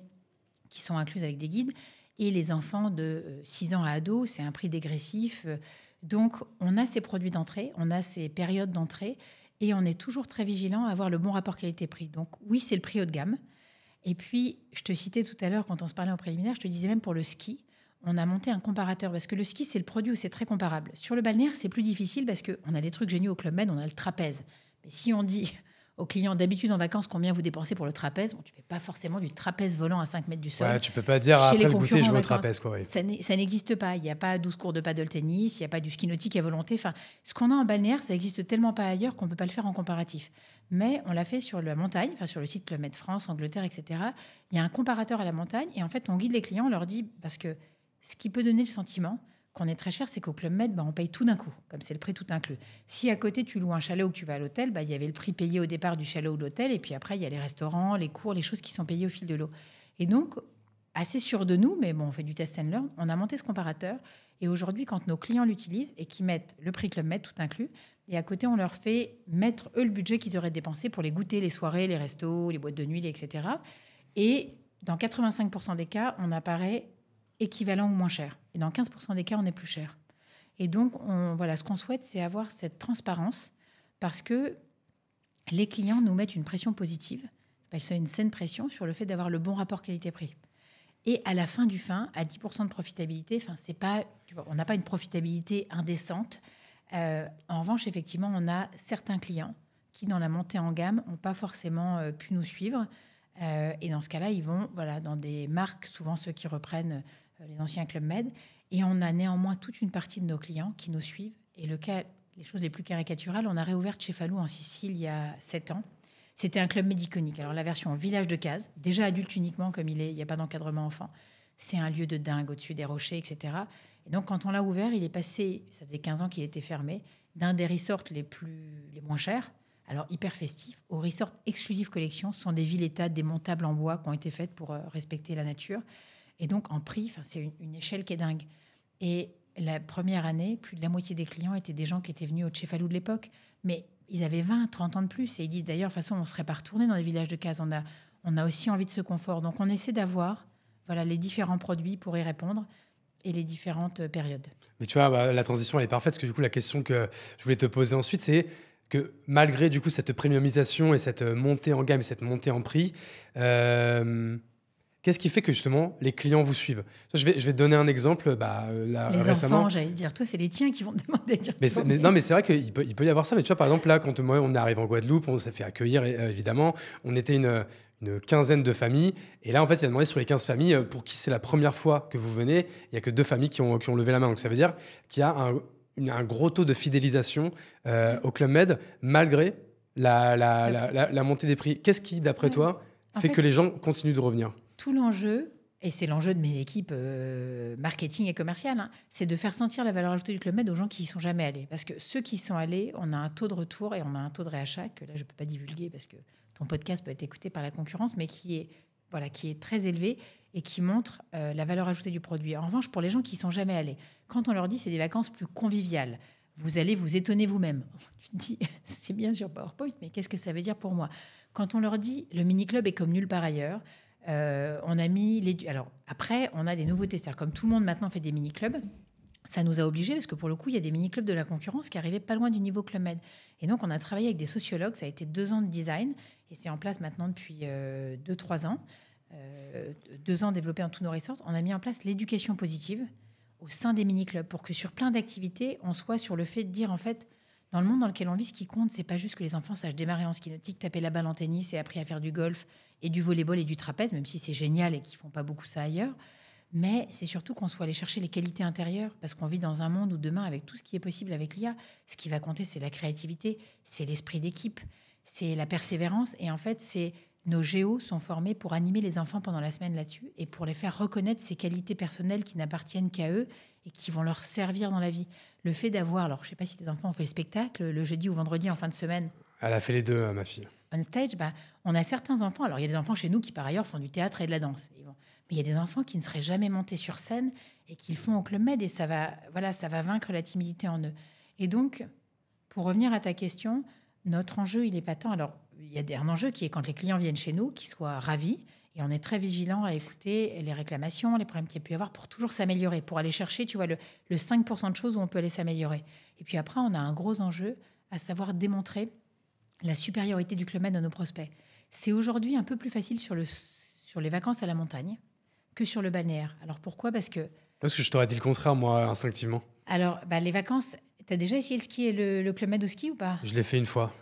qui sont incluses avec des guides. Et les enfants de 6 euh, ans à ados, c'est un prix dégressif. Donc, on a ces produits d'entrée, on a ces périodes d'entrée et on est toujours très vigilant à avoir le bon rapport qualité-prix. Donc oui, c'est le prix haut de gamme. Et puis, je te citais tout à l'heure quand on se parlait en préliminaire, je te disais même pour le ski, on a monté un comparateur parce que le ski, c'est le produit où c'est très comparable. Sur le balnéaire, c'est plus difficile parce qu'on a des trucs géniaux au Club Med, on a le trapèze. Mais si on dit aux clients d'habitude en vacances combien vous dépensez pour le trapèze. Bon, tu ne fais pas forcément du trapèze volant à 5 mètres du sol. tu ne peux pas dire ah, après le goûter, je veux trapèze. Ça n'existe pas. Il n'y a pas 12 cours de paddle tennis, il n'y a pas du ski nautique à volonté. Enfin, ce qu'on a en balnéaire, ça n'existe tellement pas ailleurs qu'on ne peut pas le faire en comparatif. Mais on l'a fait sur la montagne, enfin sur le site le Mètre France, Angleterre, etc. Il y a un comparateur à la montagne et en fait, on guide les clients, on leur dit, parce que ce qui peut donner le sentiment, qu'on est très cher, c'est qu'au Club Med, bah, on paye tout d'un coup, comme c'est le prix tout inclus. Si à côté, tu loues un chalet ou que tu vas à l'hôtel, bah, il y avait le prix payé au départ du chalet ou de l'hôtel, et puis après, il y a les restaurants, les cours, les choses qui sont payées au fil de l'eau. Et donc, assez sûr de nous, mais bon, on fait du test and learn, on a monté ce comparateur. Et aujourd'hui, quand nos clients l'utilisent et qu'ils mettent le prix Club Med tout inclus, et à côté, on leur fait mettre eux le budget qu'ils auraient dépensé pour les goûter, les soirées, les restos, les boîtes de nuit, etc. Et dans 85% des cas, on apparaît équivalent ou moins cher. Et dans 15% des cas, on est plus cher. Et donc, on, voilà, ce qu'on souhaite, c'est avoir cette transparence parce que les clients nous mettent une pression positive. une saine pression sur le fait d'avoir le bon rapport qualité-prix. Et à la fin du fin, à 10% de profitabilité, enfin, c'est pas, on n'a pas une profitabilité indécente. Euh, en revanche, effectivement, on a certains clients qui, dans la montée en gamme, n'ont pas forcément euh, pu nous suivre. Euh, et dans ce cas-là, ils vont voilà, dans des marques, souvent ceux qui reprennent euh, les anciens clubs Med. Et on a néanmoins toute une partie de nos clients qui nous suivent. Et le les choses les plus caricaturales, on a réouvert chez Falou en Sicile il y a sept ans. C'était un club médiconique. Alors la version village de case déjà adulte uniquement comme il est, il n'y a pas d'encadrement enfant. C'est un lieu de dingue au-dessus des rochers, etc. Et donc quand on l'a ouvert, il est passé, ça faisait 15 ans qu'il était fermé, d'un des resorts les, plus, les moins chers, alors hyper festif, au resort exclusives collection. Ce sont des villes-états démontables en bois qui ont été faites pour euh, respecter la nature. Et donc, en prix, c'est une, échelle qui est dingue. Et la première année, plus de la moitié des clients étaient des gens qui étaient venus au Tchefalou de l'époque. Mais ils avaient 20, 30 ans de plus. Et ils disent, d'ailleurs, de toute façon, on ne serait pas retourné dans les villages de cases. On a, on a aussi envie de ce confort. Donc, on essaie d'avoir voilà, les différents produits pour y répondre et les différentes euh, périodes. Mais tu vois, bah, la transition, elle est parfaite, parce que du coup, la question que je voulais te poser ensuite, c'est que malgré du coup cette premiumisation et cette euh, montée en gamme et cette montée en prix, euh, Qu'est-ce qui fait que justement les clients vous suivent je vais, je vais donner un exemple. Bah, euh, les enfants, j'allais dire, toi, c'est les tiens qui vont te demander. De mais, non, mais c'est vrai qu'il peut, il peut, y avoir ça. Mais tu vois, par exemple, là, quand on arrive en Guadeloupe, on s'est fait accueillir, euh, évidemment. On était une, quinzaine de familles. Et là, en fait, il a demandé sur les 15 familles euh, pour qui c'est la première fois que vous venez. Il n'y a que deux familles qui ont, qui ont levé la main. Donc ça veut dire qu'il y a un, gros taux de fidélisation au Club Med, malgré la, montée des prix. Qu'est-ce qui, d'après toi, fait que les gens continuent de revenir tout l'enjeu, et c'est l'enjeu de mes équipes euh, marketing et commerciales, hein, c'est de faire sentir la valeur ajoutée du Club Med aux gens qui y sont jamais allés. Parce que ceux qui sont allés, on a un taux de retour et on a un taux de réachat que là, je ne peux pas divulguer parce que ton podcast peut être écouté par la concurrence, mais qui est, voilà, qui est très élevé et qui montre euh, la valeur ajoutée du produit. En revanche, pour les gens qui sont jamais allés, quand on leur dit c'est des vacances plus conviviales, vous allez vous étonner vous-même. [laughs] Tu dis, c'est bien sur PowerPoint, mais qu'est-ce que ça veut dire pour moi Quand on leur dit le mini-club est comme nulle part ailleurs, euh, on a mis les. Alors après, on a des nouveautés. cest comme tout le monde maintenant fait des mini clubs. Ça nous a obligés parce que pour le coup, il y a des mini-clubs de la concurrence qui arrivaient pas loin du niveau Club Med. Et donc, on a travaillé avec des sociologues. Ça a été deux ans de design et c'est en place maintenant depuis euh, deux, trois ans. Euh, deux ans développés en tout nos ressorts On a mis en place l'éducation positive au sein des mini-clubs pour que sur plein d'activités, on soit sur le fait de dire en fait, dans le monde dans lequel on vit, ce qui compte, c'est pas juste que les enfants sachent démarrer en ski nautique, taper la balle en tennis et appris à faire du golf et du volleyball et du trapèze, même si c'est génial et qu'ils font pas beaucoup ça ailleurs. Mais c'est surtout qu'on soit allé chercher les qualités intérieures, parce qu'on vit dans un monde où demain, avec tout ce qui est possible avec l'IA, ce qui va compter, c'est la créativité, c'est l'esprit d'équipe, c'est la persévérance, et en fait, nos géos sont formés pour animer les enfants pendant la semaine là-dessus et pour les faire reconnaître ces qualités personnelles qui n'appartiennent qu'à eux et qui vont leur servir dans la vie. Le fait d'avoir, alors je ne sais pas si tes enfants ont fait le spectacle le jeudi ou vendredi en fin de semaine. Elle a fait les deux, hein, ma fille. On stage, bah, on a certains enfants. Alors il y a des enfants chez nous qui par ailleurs font du théâtre et de la danse. Mais il y a des enfants qui ne seraient jamais montés sur scène et qui le font au Club Med et ça va, voilà, ça va vaincre la timidité en eux. Et donc, pour revenir à ta question, notre enjeu, il est pas tant. Alors, il y a un enjeu qui est quand les clients viennent chez nous, qu'ils soient ravis, on est très vigilant à écouter les réclamations, les problèmes qu'il y a pu y avoir pour toujours s'améliorer, pour aller chercher, tu vois, le, 5% de choses où on peut aller s'améliorer. Et puis après, on a un gros enjeu à savoir démontrer la supériorité du Med à nos prospects. C'est aujourd'hui un peu plus facile sur, les vacances à la montagne que sur le balnéaire. Alors pourquoi Parce que. Parce que je t'aurais dit le contraire, moi, instinctivement. Alors, bah, les vacances, tu as déjà essayé le ski et le, Club Med au ski ou pas Je l'ai fait une fois.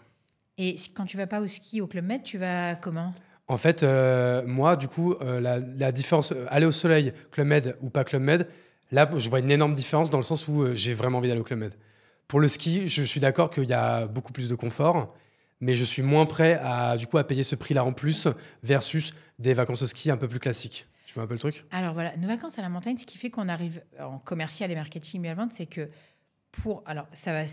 Et quand tu vas pas au ski au Club Med, tu vas comment en fait, euh, moi, du coup, euh, la, différence, euh, aller au soleil, Club Med ou pas Club Med, là, je vois une énorme différence dans le sens où j'ai vraiment envie d'aller au Club Med. Pour le ski, je suis d'accord qu'il y a beaucoup plus de confort, mais je suis moins prêt à, du coup, à payer ce prix-là en plus versus des vacances au ski un peu plus classiques. Tu vois un peu le truc Alors voilà, nos vacances à la montagne, ce qui fait qu'on arrive en commercial et marketing et à c'est que pour. Alors, ça va.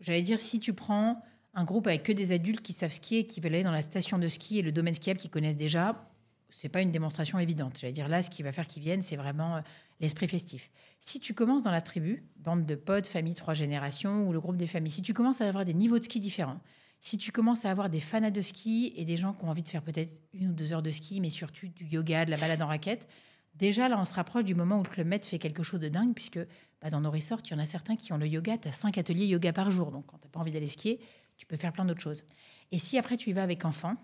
J'allais dire, si tu prends un groupe avec que des adultes qui savent skier, qui veulent aller dans la station de ski et le domaine skiable qu'ils connaissent déjà, c'est pas une démonstration évidente. J'allais dire là, ce qui va faire qu'ils viennent, c'est vraiment euh, l'esprit festif. Si tu commences dans la tribu, bande de potes, famille trois générations ou le groupe des familles, si tu commences à avoir des niveaux de ski différents, si tu commences à avoir des fanas de ski et des gens qui ont envie de faire peut-être une ou deux heures de ski, mais surtout du yoga, de la balade en raquette, déjà là, on se rapproche du moment où le club fait quelque chose de dingue, puisque bah, dans nos resorts, il y en a certains qui ont le yoga, tu as cinq ateliers yoga par jour. Donc quand tu n'as pas envie d'aller skier, tu peux faire plein d'autres choses. Et si après tu y vas avec enfant,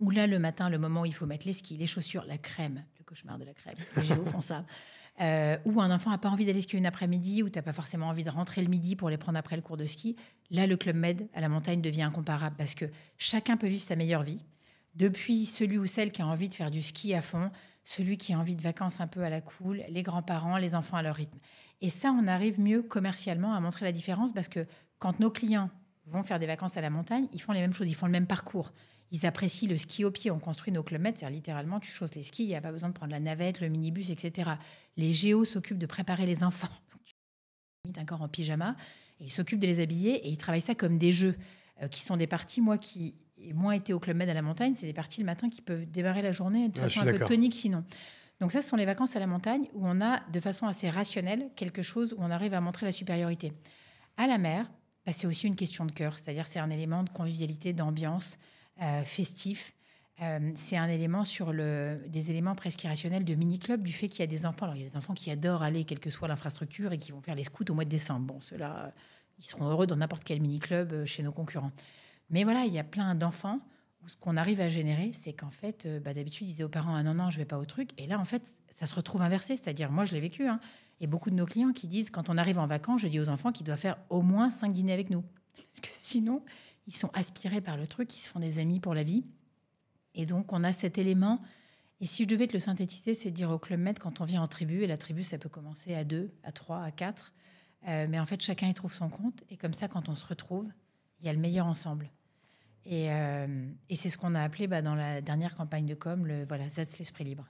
ou là le matin, le moment où il faut mettre les skis, les chaussures, la crème, le cauchemar de la crème, les [laughs] géos font ça, euh, ou un enfant n'a pas envie d'aller skier une après-midi, ou t'as pas forcément envie de rentrer le midi pour les prendre après le cours de ski, là le Club Med à la montagne devient incomparable parce que chacun peut vivre sa meilleure vie, depuis celui ou celle qui a envie de faire du ski à fond, celui qui a envie de vacances un peu à la cool, les grands-parents, les enfants à leur rythme. Et ça, on arrive mieux commercialement à montrer la différence parce que quand nos clients vont faire des vacances à la montagne, ils font les mêmes choses, ils font le même parcours. Ils apprécient le ski au pied. On construit nos clubmètres, c'est-à-dire littéralement, tu chausses les skis, il n'y a pas besoin de prendre la navette, le minibus, etc. Les géos s'occupent de préparer les enfants. Ils [laughs] encore en pyjama, et ils s'occupent de les habiller, et ils travaillent ça comme des jeux, euh, qui sont des parties, moi, qui ai été au Club Med à la montagne, c'est des parties le matin qui peuvent démarrer la journée de ah, façon un peu tonique sinon. Donc ça, ce sont les vacances à la montagne où on a, de façon assez rationnelle, quelque chose où on arrive à montrer la supériorité. À la mer, bah, c'est aussi une question de cœur. C'est-à-dire, c'est un élément de convivialité, d'ambiance, euh, festif. Euh, c'est un élément sur le, des éléments presque irrationnels de mini-club du fait qu'il y a des enfants. Alors, il y a des enfants qui adorent aller, quelle que soit l'infrastructure, et qui vont faire les scouts au mois de décembre. Bon, ceux-là, euh, ils seront heureux dans n'importe quel mini-club chez nos concurrents. Mais voilà, il y a plein d'enfants où ce qu'on arrive à générer, c'est qu'en fait, bah, d'habitude, ils disaient aux parents Ah non, non, je vais pas au truc. Et là, en fait, ça se retrouve inversé. C'est-à-dire, moi, je l'ai vécu. Hein. Et beaucoup de nos clients qui disent, quand on arrive en vacances, je dis aux enfants qu'ils doivent faire au moins cinq dîners avec nous. Parce que sinon, ils sont aspirés par le truc, ils se font des amis pour la vie. Et donc, on a cet élément. Et si je devais te le synthétiser, c'est de dire au Club maître quand on vient en tribu, et la tribu, ça peut commencer à deux, à trois, à quatre. Euh, mais en fait, chacun y trouve son compte. Et comme ça, quand on se retrouve, il y a le meilleur ensemble. Et, euh, c'est ce qu'on a appelé bah, dans la dernière campagne de com, le, voilà, c'est l'esprit libre.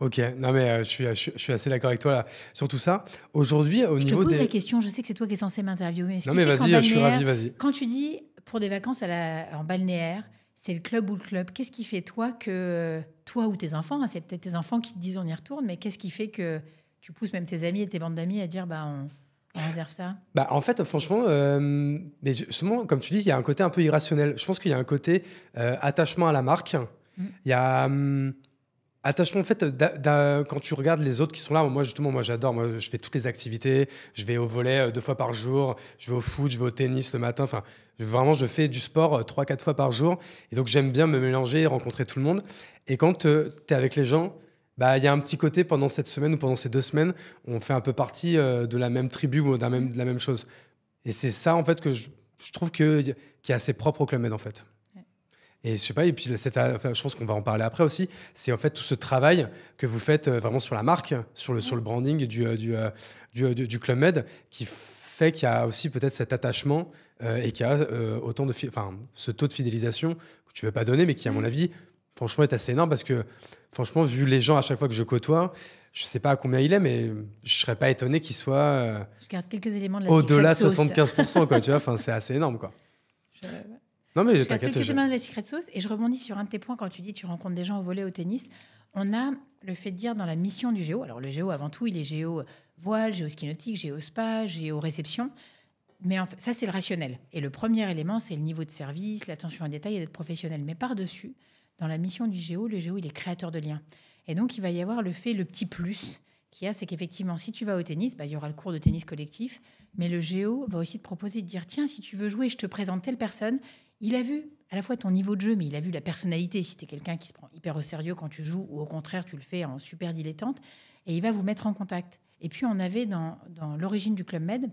Ok, non mais euh, je, suis, assez d'accord avec toi là, sur tout ça. Aujourd'hui, au je niveau te pose la question, je sais que c'est toi qui es censé m'interviewer. Non mais vas-y, je suis ravi, vas-y. Quand tu dis pour des vacances à la, en balnéaire, c'est le club ou le club, qu'est-ce qui fait toi que. Toi ou tes enfants, hein, c'est peut-être tes enfants qui te disent on y retourne, mais qu'est-ce qui fait que tu pousses même tes amis et tes bandes d'amis à dire bah on, réserve ça bah, En fait, franchement, euh, mais justement, comme tu dis, il y a un côté un peu irrationnel. Je pense qu'il y a un côté euh, attachement à la marque. Mm. Il y a. Hum, Attachement, en fait, quand tu regardes les autres qui sont là, moi justement, moi j'adore, moi je fais toutes les activités, je vais au volet euh, deux fois par jour, je vais au foot, je vais au tennis le matin, enfin vraiment je fais du sport euh, trois, quatre fois par jour, et donc j'aime bien me mélanger, rencontrer tout le monde, et quand euh, tu es avec les gens, bah, il y a un petit côté pendant cette semaine ou pendant ces deux semaines, on fait un peu partie de la même tribu ou de la même, de la même chose. Et c'est ça en fait que je, trouve que, qui est assez propre au Club en fait. Et je sais pas, et puis je pense qu'on va en parler après aussi, c'est en fait tout ce travail que vous faites euh, vraiment sur la marque, sur le, sur le mm. branding du, euh, euh, du, du, Club Med, qui fait qu'il y a aussi peut-être cet attachement et qu'il y a autant de, enfin, ce taux de fidélisation que tu ne veux pas donner, mais qui, à mon mm. avis, franchement, est assez énorme parce que, franchement, vu les gens à chaque fois que je côtoie, je sais pas à combien il est, mais je serais pas étonné qu'il soit je garde quelques éléments au-delà de 75%, quoi, tu vois, enfin, c'est assez énorme, quoi. Non, mais t'inquiète. J'ai de la secret sauce et je rebondis sur un de tes points quand tu dis tu rencontres des gens au volet au tennis. On a le fait de dire dans la mission du géo, alors le géo avant tout, il est géo voile, géo skinotique, géo spa, géo réception. Mais ça, c'est le rationnel. Et le premier élément, c'est le niveau de service, l'attention en détail et d'être professionnel. Mais par-dessus, dans la mission du géo, le géo, il est créateur de liens. Et donc, il va y avoir le fait, le petit plus qu'il y a, c'est qu'effectivement, si tu vas au tennis, bah, il y aura le cours de tennis collectif, mais le géo va aussi te proposer de dire, tiens, si tu veux jouer, je te présente telle personne, il a vu à la fois ton niveau de jeu, mais il a vu la personnalité, si tu es quelqu'un qui se prend hyper au sérieux quand tu joues, ou au contraire, tu le fais en super dilettante, et il va vous mettre en contact. Et puis, on avait dans, l'origine du Club Med,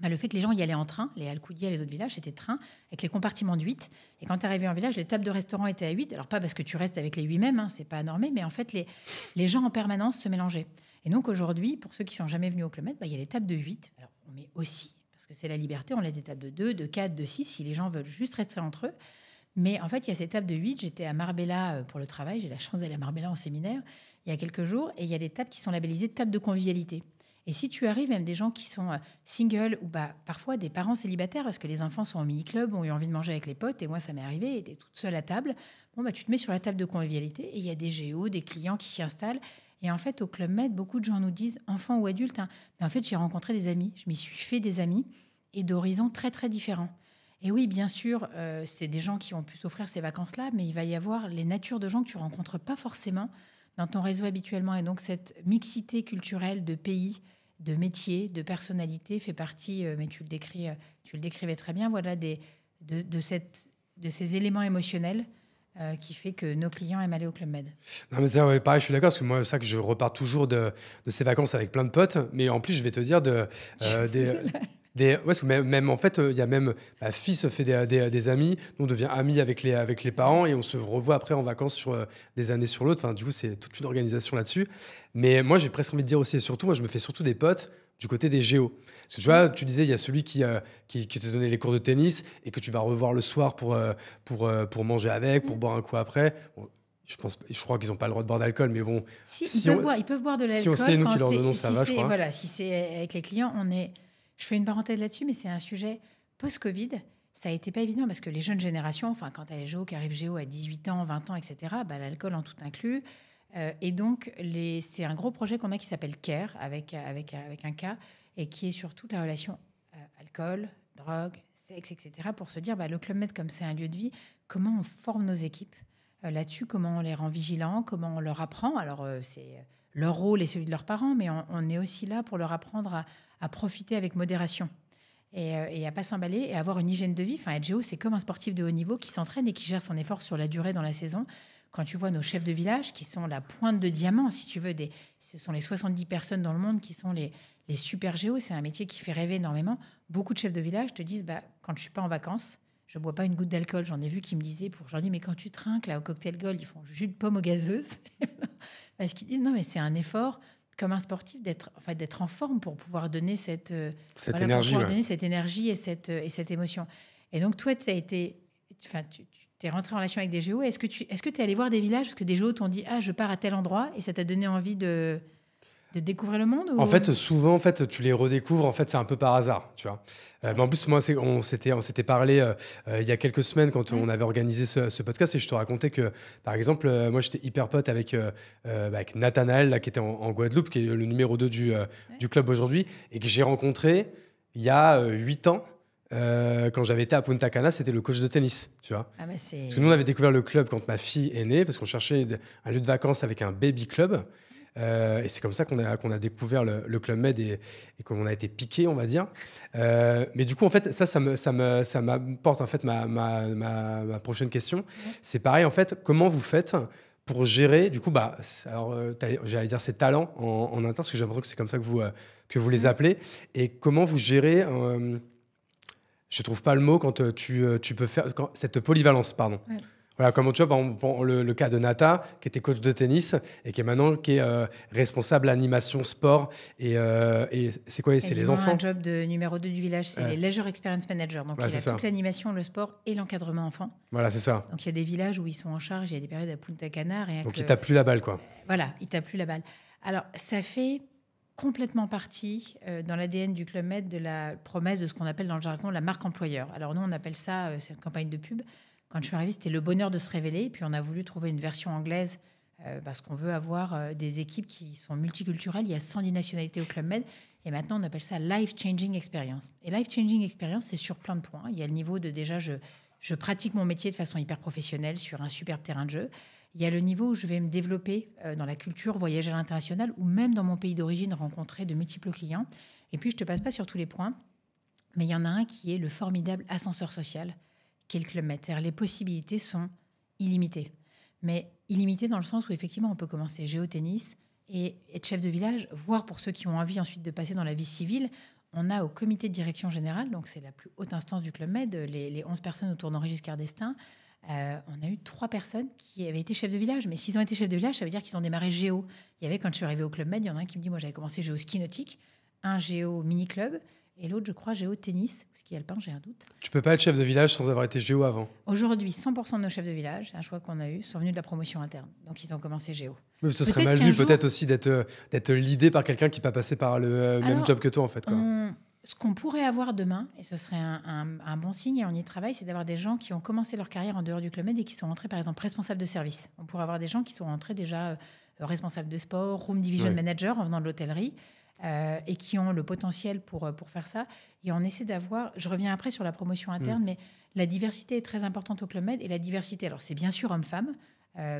bah, le fait que les gens y allaient en train, les Alcoudia les autres villages, c'était train, avec les compartiments de 8. Et quand tu arrivais en village, les tables de restaurant étaient à 8. Alors, pas parce que tu restes avec les 8 mêmes, hein, c'est pas anormé, mais en fait, les, gens en permanence se mélangeaient. Et donc, aujourd'hui, pour ceux qui sont jamais venus au Club Med, bah, il y a les tables de 8. Alors, on met aussi c'est la liberté, on laisse des tables de 2, de 4, de 6, si les gens veulent juste rester entre eux. Mais en fait, il y a cette table de 8. J'étais à Marbella euh, pour le travail. J'ai la chance d'aller à Marbella en séminaire il y a quelques jours. Et il y a des tables qui sont labellisées tables de convivialité. Et si tu arrives, même des gens qui sont euh, single ou bah, parfois des parents célibataires, parce que les enfants sont au mini-club, ont eu envie de manger avec les potes, et moi ça m'est arrivé, et toute seule à table, bon, bah, tu te mets sur la table de convivialité, et il y a des géos, des clients qui s'y installent, et en fait, au Club Med, beaucoup de gens nous disent, enfants ou adultes, hein, mais en fait, j'ai rencontré des amis, je m'y suis fait des amis, et d'horizons très, très différents. Et oui, bien sûr, euh, c'est des gens qui ont pu s'offrir ces vacances-là, mais il va y avoir les natures de gens que tu rencontres pas forcément dans ton réseau habituellement. Et donc, cette mixité culturelle de pays, de métiers, de personnalités fait partie, euh, mais tu le, décris, euh, tu le décrivais très bien, voilà, de ces éléments émotionnels euh, qui fait que nos clients aiment aller au Club Med. Non, mais pareil, je suis d'accord, parce que moi, ça que je repars toujours de, ces vacances avec plein de potes, mais en plus, je vais te dire de, euh, [laughs] des. que même, en fait, il y a même ma fille se fait des, des, amis, on devient amis avec les, avec les parents et on se revoit après en vacances sur euh, des années sur l'autre. Enfin, du coup, c'est toute une organisation là-dessus. Mais moi, j'ai presque envie de dire aussi et surtout, moi, je me fais surtout des potes du côté des géos. tu vois, tu disais, il y a celui euh, qui, qui, te donnait les cours de tennis et que tu vas revoir le soir pour, euh, pour, euh, pour manger avec, pour mm. boire un coup après. je, pense, je crois qu'ils n'ont pas le droit de boire d'alcool, mais bon. Si, ils, peuvent boire, de l'alcool. Si qui leur Voilà, si c'est avec les clients, on est. Je fais une parenthèse là-dessus, mais c'est un sujet post-Covid. Ça a été pas évident parce que les jeunes générations, enfin, quand tu as les géos qui arrivent géo à 18 ans, 20 ans, etc., bah, l'alcool en tout inclus. Euh, et donc, c'est un gros projet qu'on a qui s'appelle CARE, avec, un K, et qui est sur toute la relation euh, alcool, drogue, sexe, etc., pour se dire, bah, le Club Med, comme c'est un lieu de vie, comment on forme nos équipes euh, là-dessus, comment on les rend vigilants, comment on leur apprend. Alors, c'est leur rôle et celui de leurs parents, mais on, est aussi là pour leur apprendre à, profiter avec modération et, à à pas s'emballer et avoir une hygiène de vie. Enfin, être géo, c'est comme un sportif de haut niveau qui s'entraîne et qui gère son effort sur la durée dans la saison quand tu vois nos chefs de village qui sont la pointe de diamant, si tu veux, des, ce sont les 70 personnes dans le monde qui sont les, les super géos. C'est un métier qui fait rêver énormément. Beaucoup de chefs de village te disent bah, quand je suis pas en vacances, je bois pas une goutte d'alcool. J'en ai vu qui me disaient pour aujourd'hui, mais quand tu trinques là au cocktail gold, ils font jus de pomme aux gazeuses [laughs] parce qu'ils disent non mais c'est un effort comme un sportif d'être fait d'être en forme pour pouvoir donner cette euh, cette énergie, cette énergie et cette euh, et cette émotion. Et donc toi tu as été enfin tu tu es rentré en relation avec des géos. Est-ce que tu est-ce que es allé voir des villages est que des géos t'ont dit Ah, je pars à tel endroit Et ça t'a donné envie de, de découvrir le monde En fait, souvent, en fait, tu les redécouvres. En fait, c'est un peu par hasard, tu vois. Euh, mais en plus, moi, on s'était, on s'était parlé euh, euh, il y a quelques semaines quand on avait organisé ce, podcast et je te racontais que, par exemple, moi, j'étais hyper pote avec, bah, avec Nathanaël, qui était en, Guadeloupe, qui est le numéro 2 du, du club aujourd'hui, et que j'ai rencontré il y a 8 ans. Euh, quand j'avais été à Punta Cana, c'était le coach de tennis, tu vois. Ah, nous, on avait découvert le club quand ma fille est née, parce qu'on cherchait un lieu de vacances avec un baby club. Euh, et c'est comme ça qu'on a, a découvert le, Club Med et, et qu'on a été piqué, on va dire. Euh, mais du coup, en fait, ça, ça me, ça me, ça m'apporte en fait ma, ma, ma, prochaine question. C'est pareil, en fait, comment vous faites pour gérer, du coup, bah, alors j'allais dire ces talents en, interne, parce que j'ai l'impression que c'est comme ça que vous, que vous les mm. appelez, et comment vous gérez je trouve pas le mot quand euh, tu, euh, tu peux faire cette polyvalence, pardon. Voilà, comme tu vois, par exemple, le, cas de Nata, qui était coach de tennis et qui est maintenant qui est, euh, responsable animation sport. Et, et c'est quoi C'est les enfants. un job de numéro 2 du village, c'est les Leisure Experience Manager. Donc, il a toute l'animation, le sport et l'encadrement enfant. Voilà, c'est ça. Donc, il y a des villages où ils sont en charge, il y a des périodes à Punta Cana. Donc, il tape plus la balle, quoi. Voilà, il t'a plus la balle. Alors, ça fait complètement partie euh, dans l'ADN du Club Med de la promesse de ce qu'on appelle dans le jargon la marque employeur. Alors nous, on appelle ça, euh, c'est une campagne de pub. Quand je suis arrivée, c'était le bonheur de se révéler. Puis on a voulu trouver une version anglaise euh, parce qu'on veut avoir des équipes qui sont multiculturelles. Il y a 110 nationalités au Club Med. Et maintenant, on appelle ça Life Changing Experience. Et Life Changing Experience, c'est sur plein de points. Il y a le niveau de déjà, je, je pratique mon métier de façon hyper professionnelle sur un superbe terrain de jeu. Il y a le niveau où je vais me développer euh, dans la culture, voyager à l'international ou même dans mon pays d'origine, rencontrer de multiples clients. Et puis, je ne te passe pas sur tous les points, mais il y en a un qui est le formidable ascenseur social qu'est le Club Med. Les possibilités sont illimitées. Mais illimitées dans le sens où, effectivement, on peut commencer géotennis et être chef de village, voire pour ceux qui ont envie ensuite de passer dans la vie civile, on a au comité de direction générale, donc c'est la plus haute instance du Club Med, les, 11 personnes autour d'Henri Giscard euh, on a eu trois personnes qui avaient été chefs de village. Mais s'ils ont été chefs de village, ça veut dire qu'ils ont démarré géo. Il y avait, quand je suis arrivée au Club Med, il y en a un qui me dit Moi, j'avais commencé géo ski nautique, un géo mini club. Et l'autre, je crois, géo tennis ou ski alpin, j'ai un doute. Tu peux pas être chef de village sans avoir été géo avant. Aujourd'hui, 100% de nos chefs de village, c'est un choix qu'on a eu, sont venus de la promotion interne. Donc ils ont commencé géo. ce serait mal vu peut-être aussi d'être euh, d'être l'idée par quelqu'un qui n'est pas passé par le euh, même job que toi en fait ce qu'on pourrait avoir demain, et ce serait un, bon signe, et on y travaille, c'est d'avoir des gens qui ont commencé leur carrière en dehors du Club Med et qui sont rentrés, par exemple, responsables de service. On pourrait avoir des gens qui sont rentrés déjà euh, responsables de sport, room division manager en venant de l'hôtellerie, euh, et qui ont le potentiel euh, pour, faire ça. Et on essaie d'avoir, je reviens après sur la promotion mm. interne, mais la diversité est très importante au Club Med, et la diversité, alors c'est bien sûr homme-femme,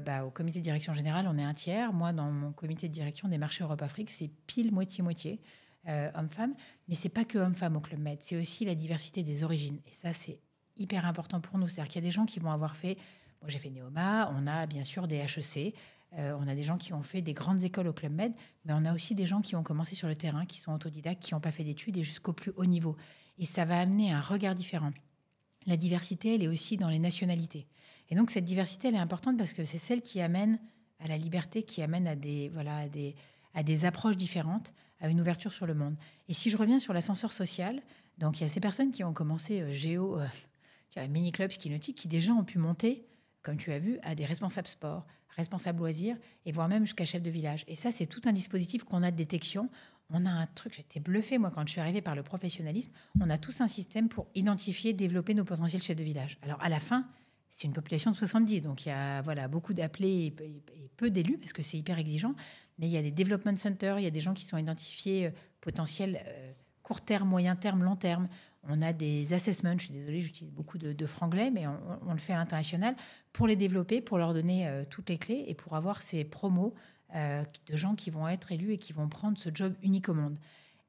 bah, au comité de direction générale, on est un tiers. Moi, dans mon comité de direction des marchés Europe-Afrique, c'est pile moitié-moitié. Euh, hommes-femmes. Mais c'est pas que hommes-femmes au Club Med, c'est aussi la diversité des origines. Et ça, c'est hyper important pour nous. C'est-à-dire qu'il y a des gens qui vont avoir fait. Moi, j'ai fait Néoma, on a bien sûr des HEC, euh, on a des gens qui ont fait des grandes écoles au Club Med, mais on a aussi des gens qui ont commencé sur le terrain, qui sont autodidactes, qui n'ont pas fait d'études et jusqu'au plus haut niveau. Et ça va amener un regard différent. La diversité, elle est aussi dans les nationalités. Et donc cette diversité, elle est importante parce que c'est celle qui amène à la liberté, qui amène à des, voilà, à des approches différentes, à une ouverture sur le monde. Et si je reviens sur l'ascenseur social, donc il y a ces personnes qui ont commencé euh, géo, euh, mini clubs ski qui déjà ont pu monter, comme tu as vu, à des responsables sport, responsables loisirs, et voire même jusqu'à chef de village. Et ça, c'est tout un dispositif qu'on a de détection. On a un truc, j'étais bluffée, moi, quand je suis arrivée par le professionnalisme, on a tous un système pour identifier, développer nos potentiels chefs de village. Alors, à la fin, c'est une population de 70, donc il y a voilà, beaucoup d'appelés et, peu d'élus, parce que c'est hyper exigeant mais il y a des development centers, il y a des gens qui sont identifiés euh, potentiels euh, court terme, moyen terme, long terme. On a des assessments, je suis désolée, j'utilise beaucoup de, franglais, mais on, le fait à l'international, pour les développer, pour leur donner euh, toutes les clés et pour avoir ces promos de gens qui vont être élus et qui vont prendre ce job unique au monde.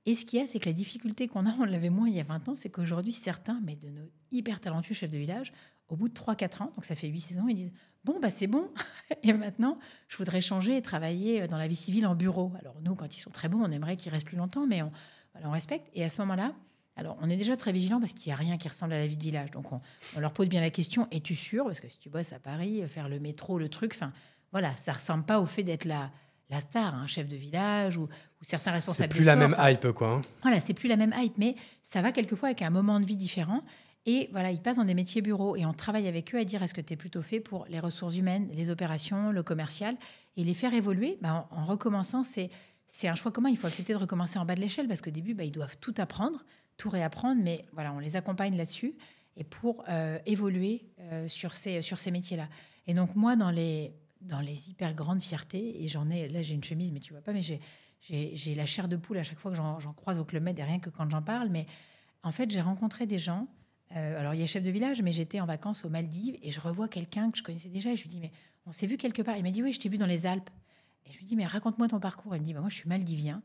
Et ce qu'il y a, c'est que la difficulté qu'on a, on l'avait moins il y a 20 ans, c'est qu'aujourd'hui, certains, mais de nos hyper talentueux chefs de village, au bout de 3-4 ans, donc ça fait 8 saisons, ils disent Bon, bah c'est bon. [laughs] Et maintenant, je voudrais changer et travailler euh, dans la vie civile en bureau. Alors nous, quand ils sont très bons, on aimerait qu'ils restent plus longtemps, mais on, respecte. Et à ce moment-là, alors on est déjà très vigilants parce qu'il n'y a rien qui ressemble à la vie de village. Donc on, leur pose bien la question, es-tu sûr Parce que si tu bosses à Paris, euh, faire le métro, le truc, enfin voilà, ça ressemble pas au fait d'être la star, un hein, chef de village ou, certains responsables. C'est plus la même hype, quoi. Hein. Voilà, c'est plus la même hype, mais ça va quelquefois avec un moment de vie différent. Et voilà, ils passent dans des métiers bureaux et on travaille avec eux à dire est-ce que tu es plutôt fait pour les ressources humaines, les opérations, le commercial, et les faire évoluer bah, en, recommençant. C'est, c'est un choix commun, il faut accepter de recommencer en bas de l'échelle parce qu'au début, bah, ils doivent tout apprendre, tout réapprendre, mais voilà, on les accompagne là-dessus et pour euh, évoluer euh, sur ces, sur ces métiers-là. Et donc moi, dans les, dans les hyper grandes fiertés, et j'en ai, là j'ai une chemise, mais tu vois pas, mais j'ai, j'ai, la chair de poule à chaque fois que j'en, j'en croise au Club Med, et rien que quand j'en parle, mais en fait j'ai rencontré des gens euh, alors, il y a chef de village, mais j'étais en vacances aux Maldives et je revois quelqu'un que je connaissais déjà. Et je lui dis, mais on s'est vu quelque part. Il m'a dit, oui, je t'ai vu dans les Alpes. Et je lui dis, mais raconte-moi ton parcours. Il me dit, bah, moi, je suis maldivien.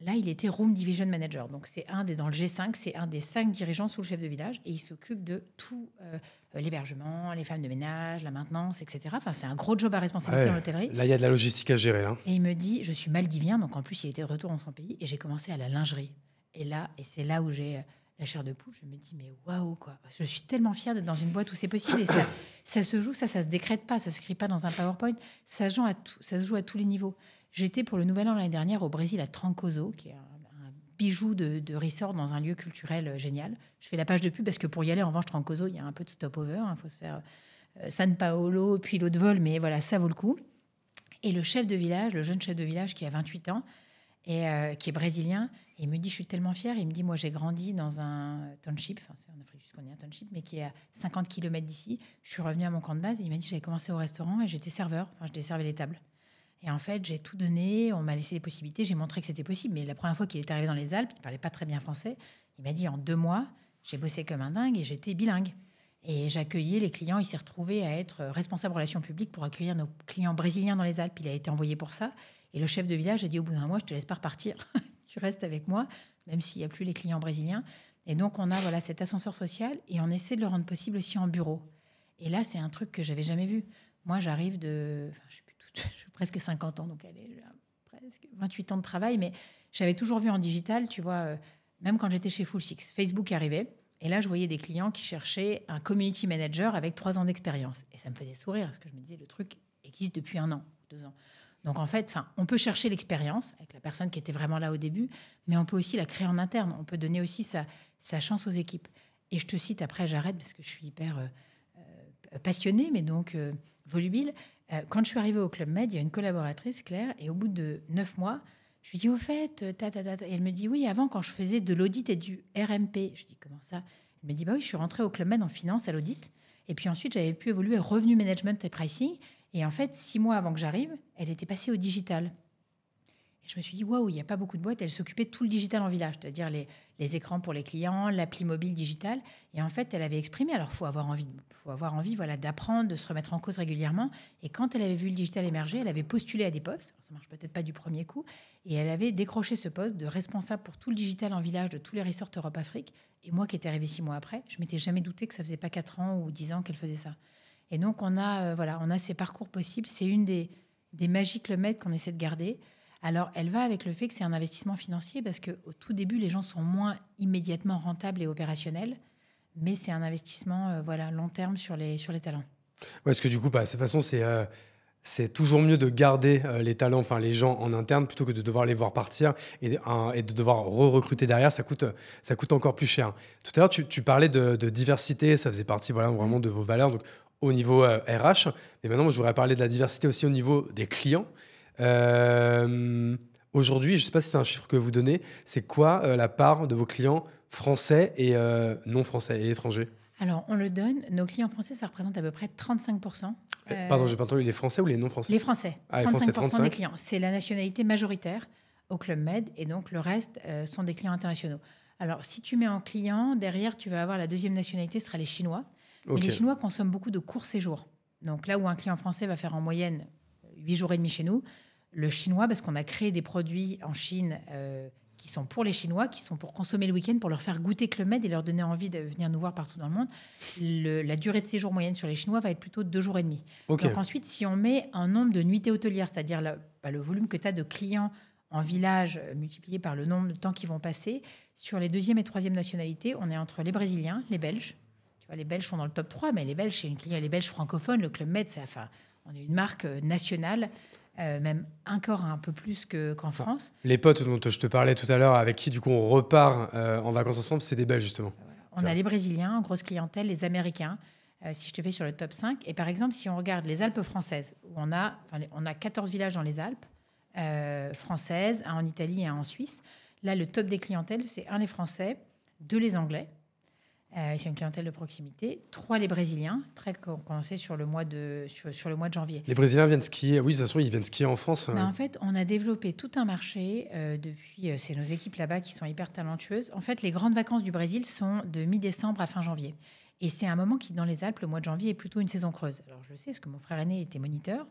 Là, il était Room Division Manager. Donc, c'est un des, dans le G5, c'est un des cinq dirigeants sous le chef de village et il s'occupe de tout euh, l'hébergement, les femmes de ménage, la maintenance, etc. Enfin, c'est un gros job à responsabilité en hôtellerie. Là, il y a de la logistique à gérer. Hein. Et il me dit, je suis maldivien. Donc, en plus, il était de retour dans son pays et j'ai commencé à la lingerie. Et là, et c'est là où j'ai euh, la chair de poule, je me dis, mais waouh, quoi. Je suis tellement fière d'être dans une boîte où c'est possible. Et ça, [coughs] se joue, ça, ça se décrète pas, ça ne s'écrit pas dans un PowerPoint. Ça, joue à tout, ça se joue à tous les niveaux. J'étais pour le Nouvel An l'année dernière au Brésil à Trancoso, qui est un, bijou de, ressort dans un lieu culturel euh, génial. Je fais la page de pub parce que pour y aller, en revanche, Trancoso, il y a un peu de stopover. Il hein. faut se faire euh, San Paolo, puis l'autre vol, mais voilà, ça vaut le coup. Et le chef de village, le jeune chef de village qui a 28 ans, et euh, qui est brésilien. il me dit, je suis tellement fier. Il me dit, moi, j'ai grandi dans un township, c'est en Afrique du Sud qu'on un township, mais qui est à 50 km d'ici. Je suis revenu à mon camp de base. il m'a dit, j'avais commencé au restaurant et j'étais serveur. Enfin, je desservais les tables. Et en fait, j'ai tout donné. On m'a laissé des possibilités. J'ai montré que c'était possible. Mais la première fois qu'il est arrivé dans les Alpes, il parlait pas très bien français. Il m'a dit, en deux mois, j'ai bossé comme un dingue et j'étais bilingue. Et j'accueillais les clients. Il s'est retrouvé à être responsable relations publiques pour accueillir nos clients brésiliens dans les Alpes. Il a été envoyé pour ça. Et le chef de village a dit au bout d'un mois, je te laisse pas repartir, [laughs] tu restes avec moi, même s'il n'y a plus les clients brésiliens. Et donc on a voilà cet ascenseur social et on essaie de le rendre possible aussi en bureau. Et là, c'est un truc que j'avais jamais vu. Moi, j'arrive de, enfin, je [laughs] suis, presque 50 ans, donc elle est euh, presque 28 ans de travail, mais j'avais toujours vu en digital, tu vois, euh, même quand j'étais chez Full Six, Facebook arrivait. Et là, je voyais des clients qui cherchaient un community manager avec trois ans d'expérience. Et ça me faisait sourire, parce que je me disais, le truc existe depuis un an, deux ans. Donc en fait, on peut chercher l'expérience avec la personne qui était vraiment là au début, mais on peut aussi la créer en interne. On peut donner aussi sa, chance aux équipes. Et je te cite après, j'arrête parce que je suis hyper euh, euh, passionnée, mais donc euh, volubile. quand je suis arrivée au Club Med, il y a une collaboratrice, Claire, et au bout de neuf mois, je lui dis au fait, ta, ta, ta, ta. Et elle me dit oui, avant quand je faisais de l'audit et du RMP. Je dis comment ça Elle me dit bah oui, je suis rentrée au Club Med en finance à l'audit. Et puis ensuite, j'avais pu évoluer revenu management et pricing. Et en fait, six mois avant que j'arrive, elle était passée au digital. Et je me suis dit, waouh, il n'y a pas beaucoup de boîtes. Elle s'occupait de tout le digital en village, c'est-à-dire les, écrans pour les clients, l'appli mobile digital. Et en fait, elle avait exprimé. Alors, faut avoir envie, faut avoir envie, voilà, d'apprendre, de se remettre en cause régulièrement. Et quand elle avait vu le digital émerger, elle avait postulé à des postes. Ça ça marche peut-être pas du premier coup. Et elle avait décroché ce poste de responsable pour tout le digital en village de tous les resorts Europe Afrique. Et moi, qui étais arrivée six mois après, je m'étais jamais douté que ça faisait pas quatre ans ou dix ans qu'elle faisait ça. Et donc, on a, euh, voilà, on a ces parcours possibles. C'est une des, des le maître, qu'on essaie de garder. Alors, elle va avec le fait que c'est un investissement financier parce qu'au tout début, les gens sont moins immédiatement rentables et opérationnels. Mais c'est un investissement euh, voilà, long terme sur les, sur les talents. parce que du coup, bah, de toute façon, c'est. Euh, c'est toujours mieux de garder les talents, enfin les gens en interne, plutôt que de devoir les voir partir et, de devoir re-recruter derrière. Ça coûte, ça coûte encore plus cher. Tout à l'heure, tu, parlais de, de, diversité, ça faisait partie voilà, vraiment de vos valeurs. Donc, au niveau RH. Euh, Mais maintenant, je voudrais parler de la diversité aussi au niveau des clients. Euh, aujourd'hui, je ne sais pas si c'est un chiffre que vous donnez, c'est quoi euh, la part de vos clients français et non français et étrangers alors, on le donne. Nos clients français, ça représente à peu près 35%. Eh, pardon, j'ai pas entendu. Les Français ou les non-Français Les Français. 35%, ah, des clients. C'est la nationalité majoritaire au Club Med. Et donc, le reste sont des clients internationaux. Alors, si tu mets en client, derrière, tu vas avoir la deuxième nationalité, ce sera les Chinois. Mais les Chinois consomment beaucoup de courts séjours. Donc là où un client français va faire en moyenne 8 jours et demi chez nous, le Chinois, parce qu'on a créé des produits en Chine euh, qui sont pour les Chinois, qui sont pour consommer le week-end, pour leur faire goûter que le med et leur donner envie de venir nous voir partout dans le monde, la durée de séjour moyenne sur les Chinois va être plutôt 2 jours et demi. Donc ensuite, si on met un nombre de nuitées hôtelières, c'est-à-dire le, bah, le volume que tu as de clients en village euh, multiplié par le nombre de temps qu'ils vont passer. Sur les deuxième et troisième nationalités, on est entre les Brésiliens, les Belges, les Belges sont dans le top 3, mais les Belges, chez une les Belges francophones, le Club Med, c'est on est une marque euh, nationale. Euh, même encore un peu plus qu'en France. Les potes dont je te parlais tout à l'heure, avec qui du coup on repart euh, en vacances ensemble, c'est des Belges justement. On a les Brésiliens, en grosse clientèle, les Américains, si je te fais sur le top 5. Et par exemple, si on regarde les Alpes françaises, où on a, on a 14 villages dans les Alpes françaises, un en Italie et un en Suisse, là, le top des clientèles, c'est un les Français, deux les Anglais, euh, c'est une clientèle de proximité. Trois, les Brésiliens, très commencé sur le mois de sur, le mois de janvier. Les Brésiliens viennent skier. Oui, de toute façon, ils viennent skier en France. Ben, euh. en fait, on a développé tout un marché euh, depuis. c'est nos équipes là-bas qui sont hyper talentueuses. En fait, les grandes vacances du Brésil sont de mi-décembre à fin janvier. Et c'est un moment qui, dans les Alpes, le mois de janvier est plutôt une saison creuse. Alors, je sais, parce que mon frère aîné était moniteur.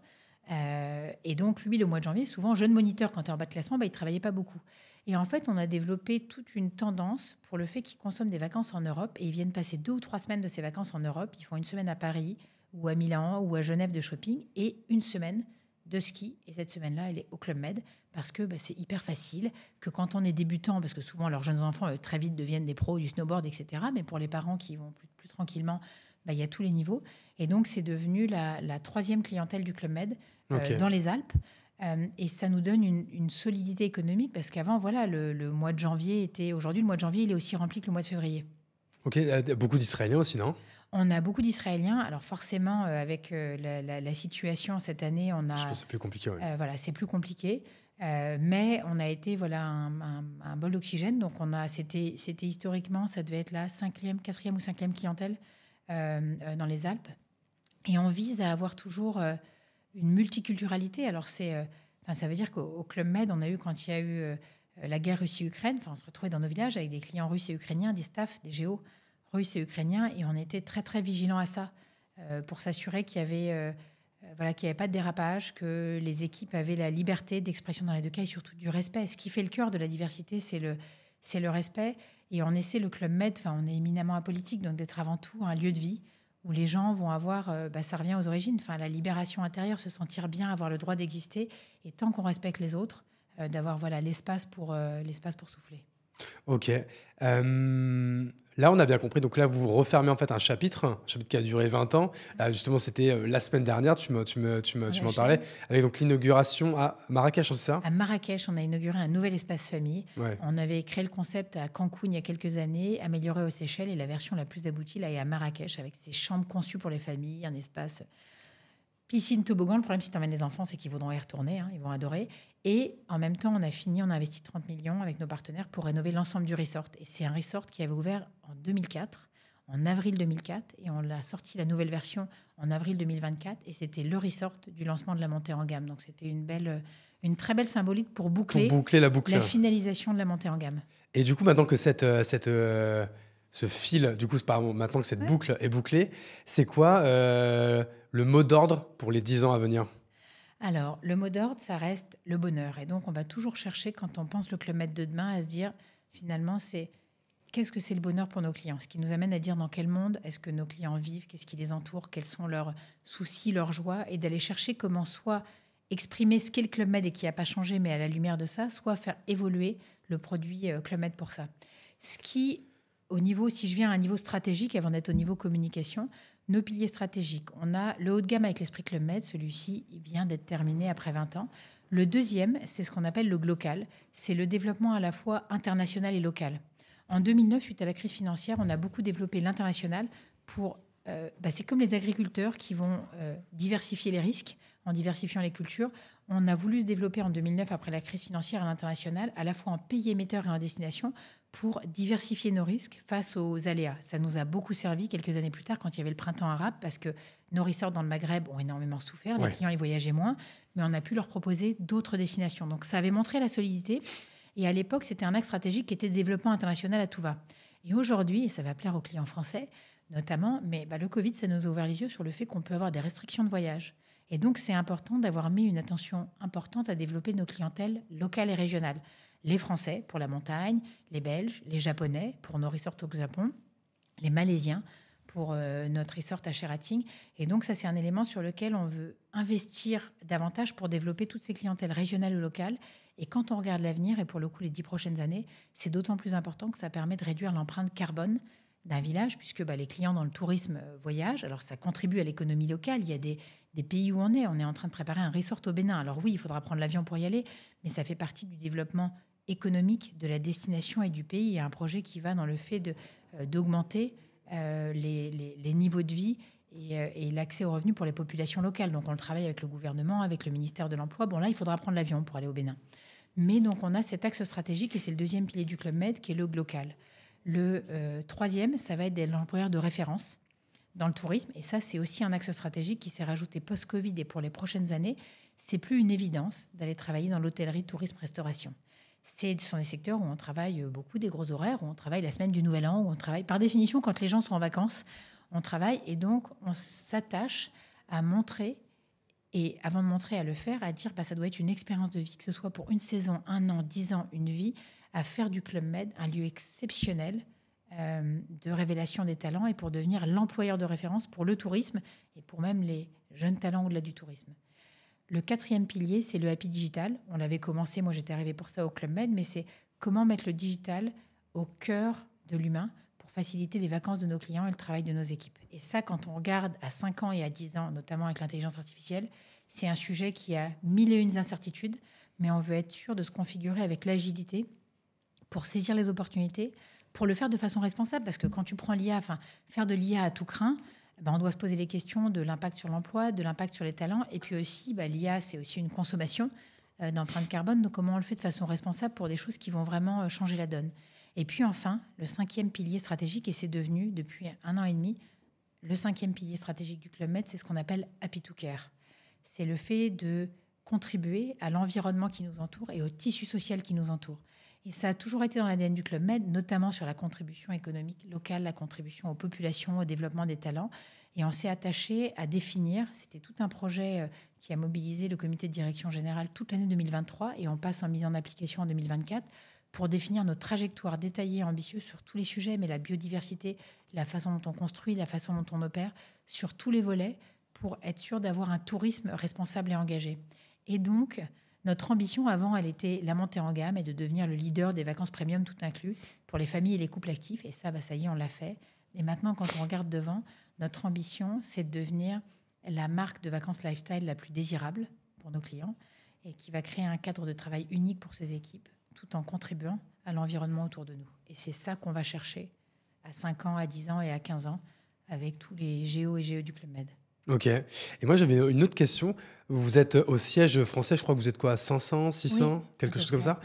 et donc, lui, le mois de janvier, souvent jeune moniteur, quand tu es en bas de classement, il ben, il travaillait pas beaucoup. Et en fait, on a développé toute une tendance pour le fait qu'ils consomment des vacances en Europe et ils viennent passer deux ou trois semaines de ces vacances en Europe. Ils font une semaine à Paris ou à Milan ou à Genève de shopping et une semaine de ski. Et cette semaine-là, elle est au Club Med parce que bah, c'est hyper facile, que quand on est débutant, parce que souvent leurs jeunes enfants très vite deviennent des pros du snowboard, etc. Mais pour les parents qui vont plus, tranquillement, bah, il y a tous les niveaux. Et donc, c'est devenu la, troisième clientèle du Club Med euh, dans les Alpes. Euh, et ça nous donne une, solidité économique parce qu'avant, voilà, le, mois de janvier était. Aujourd'hui, le mois de janvier, il est aussi rempli que le mois de février. Ok, euh, beaucoup d'Israéliens aussi, non On a beaucoup d'Israéliens. Alors forcément, euh, avec la, situation cette année, on a. Je pense que c'est plus compliqué. oui. voilà, c'est plus compliqué. mais on a été voilà un, un bol d'oxygène, donc on a c'était c'était historiquement ça devait être la cinquième, quatrième ou cinquième clientèle dans les Alpes, et on vise à avoir toujours une multiculturalité. Alors, c'est, euh, ça veut dire qu'au Club Med, on a eu, quand il y a eu euh, la guerre Russie-Ukraine, enfin, on se retrouvait dans nos villages avec des clients russes et ukrainiens, des staffs, des géos russes et ukrainiens, et on était très, très vigilants à ça euh, pour s'assurer qu'il y avait. voilà, qu'il n'y avait pas de dérapage, que les équipes avaient la liberté d'expression dans les deux cas et surtout du respect. Ce qui fait le cœur de la diversité, c'est le, c'est le respect. Et on essaie, le Club Med, enfin, on est éminemment apolitique, donc d'être avant tout un lieu de vie, où les gens vont avoir, euh, bah, ça revient aux origines, enfin, la libération intérieure, se sentir bien, avoir le droit d'exister, et tant qu'on respecte les autres, euh, d'avoir voilà l'espace pour, euh, l'espace pour souffler. Ok. Euh, là, on a bien compris. Donc là, vous refermez en fait un chapitre, un chapitre qui a duré 20 ans. Là, justement, c'était euh, la semaine dernière, tu m'en me, tu me, tu me, parlais, avec donc l'inauguration à Marrakech, hein, c'est ça À Marrakech, on a inauguré un nouvel espace famille. On avait créé le concept à Cancun il y a quelques années, amélioré aux Seychelles, et la version la plus aboutie, là, est à Marrakech, avec ses chambres conçues pour les familles, un espace piscine, toboggan. Le problème, si tu emmènes les enfants, c'est qu'ils voudront y retourner, hein, ils vont adorer. Et en même temps, on a fini, on a investi 30 millions avec nos partenaires pour rénover l'ensemble du resort. Et c'est un resort qui avait ouvert en 2004, en avril 2004, et on l'a sorti la nouvelle version en avril 2024. Et c'était le resort du lancement de la montée en gamme. Donc c'était une belle une très belle symbolique pour boucler, boucler la, boucle. la finalisation de la montée en gamme. Et du coup, maintenant que cette, euh, cette, euh, ce fil, du coup, maintenant que cette boucle est bouclée, c'est quoi euh, le mot d'ordre pour les 10 ans à venir Alors, le mot d'ordre, ça reste le bonheur. Et donc, on va toujours chercher, quand on pense le Med de demain, à se dire, finalement, c'est qu'est-ce que c'est le bonheur pour nos clients Ce qui nous amène à dire dans quel monde est-ce que nos clients vivent, qu'est-ce qui les entoure, quels sont leurs soucis, leurs joies, et d'aller chercher comment soit exprimer ce qu'est le Club Med et qui n'a pas changé, mais à la lumière de ça, soit faire évoluer le produit euh, Club Med pour ça. Ce qui au niveau, si je viens à un niveau stratégique avant d'être au niveau communication, nos piliers stratégiques, on a le haut de gamme avec l'esprit Club Med, celui-ci vient d'être terminé après 20 ans. Le deuxième, c'est ce qu'on appelle le local. c'est le développement à la fois international et local. En 2009, suite à la crise financière, on a beaucoup développé l'international pour... Euh, bah, c'est comme les agriculteurs qui vont euh, diversifier les risques en diversifiant les cultures. On a voulu se développer en 2009, après la crise financière à l'international, à la fois en pays émetteur et en destination, pour diversifier nos risques face aux aléas. Ça nous a beaucoup servi quelques années plus tard quand il y avait le printemps arabe, parce que nos resorts dans le Maghreb ont énormément souffert, les clients y voyageaient moins, mais on a pu leur proposer d'autres destinations. Donc ça avait montré la solidité, et à l'époque c'était un axe stratégique qui était développement international à tout va. Et aujourd'hui, et ça va plaire aux clients français notamment, mais bah, le Covid, ça nous a ouvert les yeux sur le fait qu'on peut avoir des restrictions de voyage. Et donc, c'est important d'avoir mis une attention importante à développer nos clientèles locales et régionales les Français pour la montagne, les Belges, les Japonais pour nos resorts au Japon, les Malaisiens pour euh, notre resort à Sherating. Et donc ça, c'est un élément sur lequel on veut investir davantage pour développer toutes ces clientèles régionales ou locales. Et quand on regarde l'avenir, et pour le coup les dix prochaines années, c'est d'autant plus important que ça permet de réduire l'empreinte carbone d'un village, puisque bah, les clients dans le tourisme euh, voyagent. Alors ça contribue à l'économie locale. Il y a des, des, pays où on est. On est en train de préparer un resort au Bénin. Alors oui, il faudra prendre l'avion pour y aller, mais ça fait partie du développement économique de la destination et du pays. a un projet qui va dans le fait euh, d'augmenter euh, les, les, niveaux de vie euh, et, l'accès aux revenus pour les populations locales. Donc on le travaille avec le gouvernement, avec le ministère de l'Emploi. Bon là, il faudra prendre l'avion pour aller au Bénin. Mais donc on a cet axe stratégique et c'est le deuxième pilier du Club Med qui est le local. Le troisième, ça va être des l'employeur de référence dans le tourisme. Et ça, c'est aussi un axe stratégique qui s'est rajouté post-Covid et pour les prochaines années. C'est plus une évidence d'aller travailler dans l'hôtellerie, tourisme, restauration c'est ce sont des secteurs où on travaille euh, beaucoup des gros horaires, où on travaille la semaine du Nouvel An, où on travaille. Par définition, quand les gens sont en vacances, on travaille et donc on s'attache à montrer et avant de montrer à le faire, à dire bah, ça doit être une expérience de vie, que ce soit pour une saison, un an, dix ans, une vie, à faire du Club Med un lieu exceptionnel euh, de révélation des talents et pour devenir l'employeur de référence pour le tourisme et pour même les jeunes talents au-delà du tourisme. Le quatrième pilier, c'est le happy digital. On l'avait commencé, moi j'étais arrivée pour ça au Club Med, mais c'est comment mettre le digital au cœur de l'humain pour faciliter les vacances de nos clients et le travail de nos équipes. Et ça, quand on regarde à 5 ans et à 10 ans, notamment avec l'intelligence artificielle, c'est un sujet qui a mille et une incertitudes, mais on veut être sûr de se configurer avec l'agilité pour saisir les opportunités, pour le faire de façon responsable, parce que quand tu prends l'IA, enfin, faire de l'IA à tout craint, ben, on doit se poser les questions de l'impact sur l'emploi, de l'impact sur les talents, et puis aussi, ben, l'IA, c'est aussi une consommation euh, d'empreintes carbone, donc comment on le fait de façon responsable pour des choses qui vont vraiment euh, changer la donne. Et puis enfin, le cinquième pilier stratégique, et c'est devenu depuis un an et demi, le cinquième pilier stratégique du Club Med, c'est ce qu'on appelle Happy to Care. C'est le fait de contribuer à l'environnement qui nous entoure et au tissu social qui nous entoure. Et ça a toujours été dans l'ADN du Club Med, notamment sur la contribution économique locale, la contribution aux populations, au développement des talents. Et on s'est attaché à définir, c'était tout un projet euh, qui a mobilisé le comité de direction générale toute l'année 2023 et on passe en mise en application en 2024 pour définir notre trajectoire détaillée et ambitieuse sur tous les sujets, mais la biodiversité, la façon dont on construit, la façon dont on opère, sur tous les volets, pour être sûr d'avoir un tourisme responsable et engagé. Et donc, notre ambition avant, elle était la montée en gamme et de devenir le leader des vacances premium tout inclus pour les familles et les couples actifs. Et ça, bah, ça y est, on l'a fait. Et maintenant, quand on regarde devant, notre ambition, c'est de devenir la marque de vacances lifestyle la plus désirable pour nos clients et qui va créer un cadre de travail unique pour ces équipes tout en contribuant à l'environnement autour de nous. Et c'est ça qu'on va chercher à 5 ans, à 10 ans et à 15 ans avec tous les géos et géo du Club Med. Ok. Et moi, j'avais une autre question. Vous êtes au siège français, je crois que vous êtes quoi, 500, 600, quelque chose comme ça.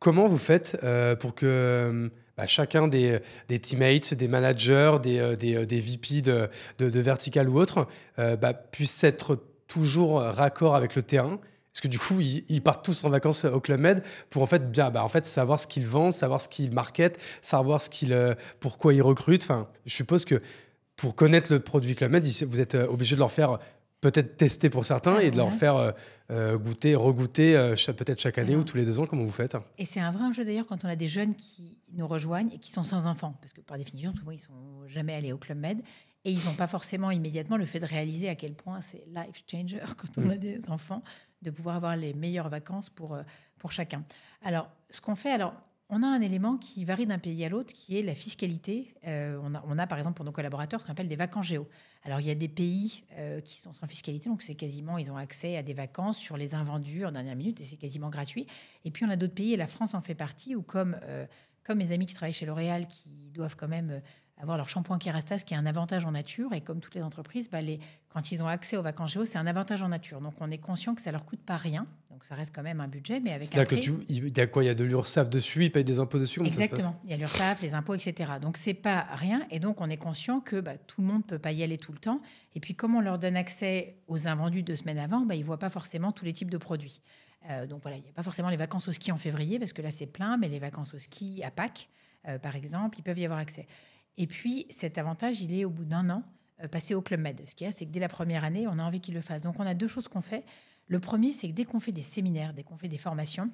Comment vous faites euh, pour que euh, bah, chacun des, des, teammates, des managers, des, euh, des, des VP de, de, vertical ou autre bah, puisse être toujours raccord avec le terrain parce que du coup, ils, partent tous en vacances au Club Med pour en fait bien, bah, en fait, savoir ce qu'ils vendent, savoir ce qu'ils marketent, savoir ce qu'ils, pourquoi ils recrutent. Enfin, je suppose que pour connaître le produit Club Med, vous êtes euh, obligé de leur faire euh, peut-être tester pour certains et de leur faire euh, goûter, regoûter peut-être chaque année ou tous les deux ans, comment vous faites Et c'est un vrai enjeu d'ailleurs quand on a des jeunes qui nous rejoignent et qui sont sans enfants, parce que par définition, souvent, ils sont jamais allés au Club Med et ils n'ont pas forcément immédiatement le fait de réaliser à quel point c'est life changer [laughs] quand on a mm. des enfants, de pouvoir avoir les meilleures vacances pour, pour chacun. Alors, ce qu'on fait, alors on a un élément qui varie d'un pays à l'autre, qui est la fiscalité. Euh, on, a, par exemple pour nos collaborateurs ce qu'on appelle des vacances géo. Alors il y a des pays euh, qui sont sans fiscalité, donc c'est quasiment, ils ont accès à des vacances sur les invendus en dernière minute et c'est quasiment gratuit. Et puis on a d'autres pays, et la France en fait partie, où comme, euh, comme mes amis qui travaillent chez L'Oréal, qui doivent quand même avoir leur shampoing qui ce qui est un avantage en nature. Et comme toutes les entreprises, bah, quand ils ont accès aux vacances géo, c'est un avantage en nature. Donc on est conscient que ça leur coûte pas rien. Donc ça reste quand même un budget, mais avec. cest à il y a quoi Il y a de l'Ursaf dessus, ils payent des impôts dessus. Exactement. Il y a l'Ursaf, les impôts, etc. Donc c'est pas rien. Et donc on est conscient que bah, tout le monde ne peut pas y aller tout le temps. Et puis comme on leur donne accès aux invendus deux semaines avant, bah, ils voient pas forcément tous les types de produits. Euh, donc voilà, il n'y a pas forcément les vacances au ski en février parce que là c'est plein, mais les vacances au ski à Pâques. Euh, par exemple, ils peuvent y avoir accès. Et puis, cet avantage, il est au bout d'un an euh, passé au Club Med. Ce qu'il y a, c'est que dès la première année, on a envie qu'il le fasse. Donc, on a deux choses qu'on fait. Le premier, c'est que dès qu'on fait des séminaires, dès qu'on fait des formations,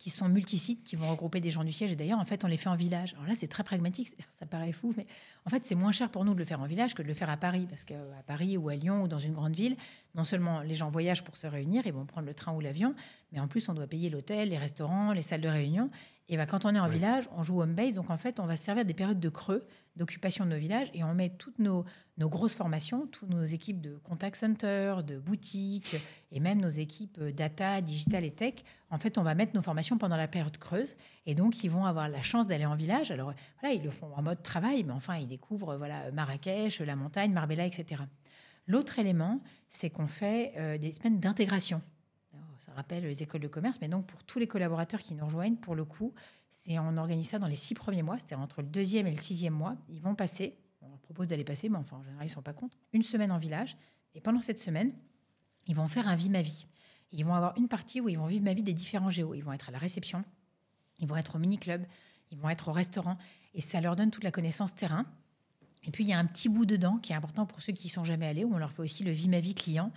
qui sont multisites, qui vont regrouper des gens du siège. Et d'ailleurs, en fait, on les fait en village. Alors là, c'est très pragmatique, ça paraît fou, mais en fait, c'est moins cher pour nous de le faire en village que de le faire à Paris, parce qu'à Paris ou à Lyon ou dans une grande ville, non seulement les gens voyagent pour se réunir, ils vont prendre le train ou l'avion, mais en plus, on doit payer l'hôtel, les restaurants, les salles de réunion. Et ben, quand on est en village, on joue home base, donc en fait, on va se servir des périodes de creux, d'occupation de nos villages, et on met toutes nos nos grosses formations, toutes nos équipes de contact center, de boutique et même nos équipes euh, data, digital et tech, en fait, on va mettre nos formations pendant la période creuse et donc ils vont avoir la chance d'aller en village. Alors voilà, ils le font en mode travail, mais enfin, ils découvrent voilà Marrakech, la montagne, Marbella, etc. L'autre élément, c'est qu'on fait euh, des semaines d'intégration ça rappelle les écoles de commerce, mais donc pour tous les collaborateurs qui nous rejoignent, pour le coup, c'est on organise ça dans les six premiers mois, c'est-à-dire entre le deuxième et le sixième mois, ils vont passer propose d'aller passer, mais enfin, en général, ils ne sont pas contre, une semaine en village. Et pendant cette semaine, ils vont faire un vie ma vie. ils vont avoir une partie où ils vont vivre ma vie des différents géos. Ils vont être à la réception, ils vont être au mini-club, ils vont être au restaurant. Et ça leur donne toute la connaissance terrain. Et puis, il y a un petit bout dedans qui est important pour ceux qui ne sont jamais allés, où on leur fait aussi le vie ma vie client,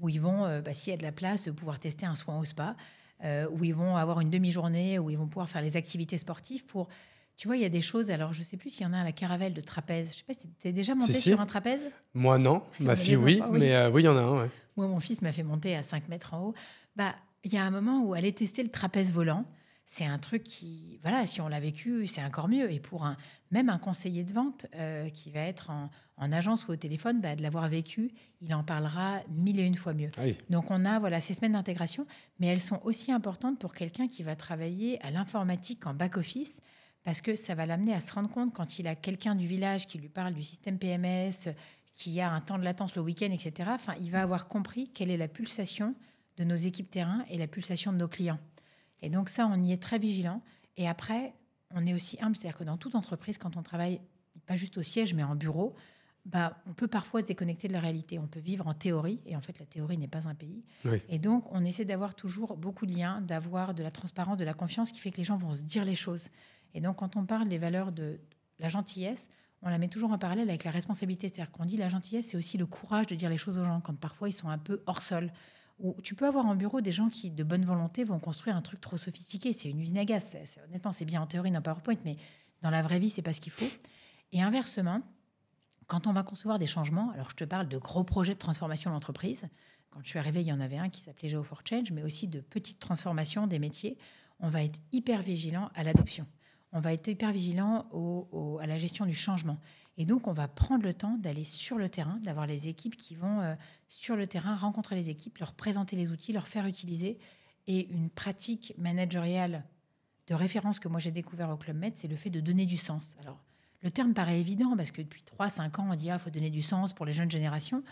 où ils vont, euh, bah, s'il y a de la place, pouvoir tester un soin au spa, euh, où ils vont avoir une demi-journée, où ils vont pouvoir faire les activités sportives pour tu vois, il y a des choses. Alors, je sais plus s'il y en a à la caravelle de trapèze. Je sais pas si tu es déjà monté sur un trapèze Moi, non. [laughs] Ma fille, oui, Mais euh, oui, il y en a un. Moi, mon fils m'a fait monter à 5 mètres en haut. Bah, il y a un moment où aller tester le trapèze volant, c'est un truc qui, voilà, si on l'a vécu, c'est encore mieux. Et pour un, même un conseiller de vente euh, qui va être en, agence ou au téléphone, bah, de l'avoir vécu, il en parlera mille et une fois mieux. Ah Donc on a voilà ces semaines d'intégration, mais elles sont aussi importantes pour quelqu'un qui va travailler à l'informatique en back office parce que ça va l'amener à se rendre compte quand il a quelqu'un du village qui lui parle du système PMS, qui a un temps de latence le week-end, etc. Enfin, il va avoir compris quelle est la pulsation de nos équipes terrain et la pulsation de nos clients. Et donc ça, on y est très vigilant. Et après, on est aussi humble, c'est-à-dire que dans toute entreprise, quand on travaille pas juste au siège, mais en bureau, bah, on peut parfois se déconnecter de la réalité. On peut vivre en théorie, et en fait, la théorie n'est pas un pays. Et donc, on essaie d'avoir toujours beaucoup de liens, d'avoir de la transparence, de la confiance qui fait que les gens vont se dire les choses. Et donc, quand on parle des valeurs de la gentillesse, on la met toujours en parallèle avec la responsabilité. C'est-à-dire qu'on dit la gentillesse, c'est aussi le courage de dire les choses aux gens quand parfois ils sont un peu hors sol. Ou tu peux avoir en bureau des gens qui, de bonne volonté, vont construire un truc trop sophistiqué. C'est une usine à gaz. honnêtement, c'est bien en théorie, dans PowerPoint, mais dans la vraie vie, c'est pas ce qu'il faut. Et inversement, quand on va concevoir des changements, alors je te parle de gros projets de transformation de l'entreprise. Quand je suis arrivée, il y en avait un qui s'appelait Geo 4 Change, mais aussi de petites transformations des métiers. On va être hyper vigilant à l'adoption on va être hyper vigilant à la gestion du changement. Et donc, on va prendre le temps d'aller sur le terrain, d'avoir les équipes qui vont euh, sur le terrain rencontrer les équipes, leur présenter les outils, leur faire utiliser. Et une pratique managériale de référence que moi j'ai découvert au Club Med, c'est le fait de donner du sens. Alors, le terme paraît évident parce que depuis 3-5 ans, on dit il ah, faut donner du sens pour les jeunes générations.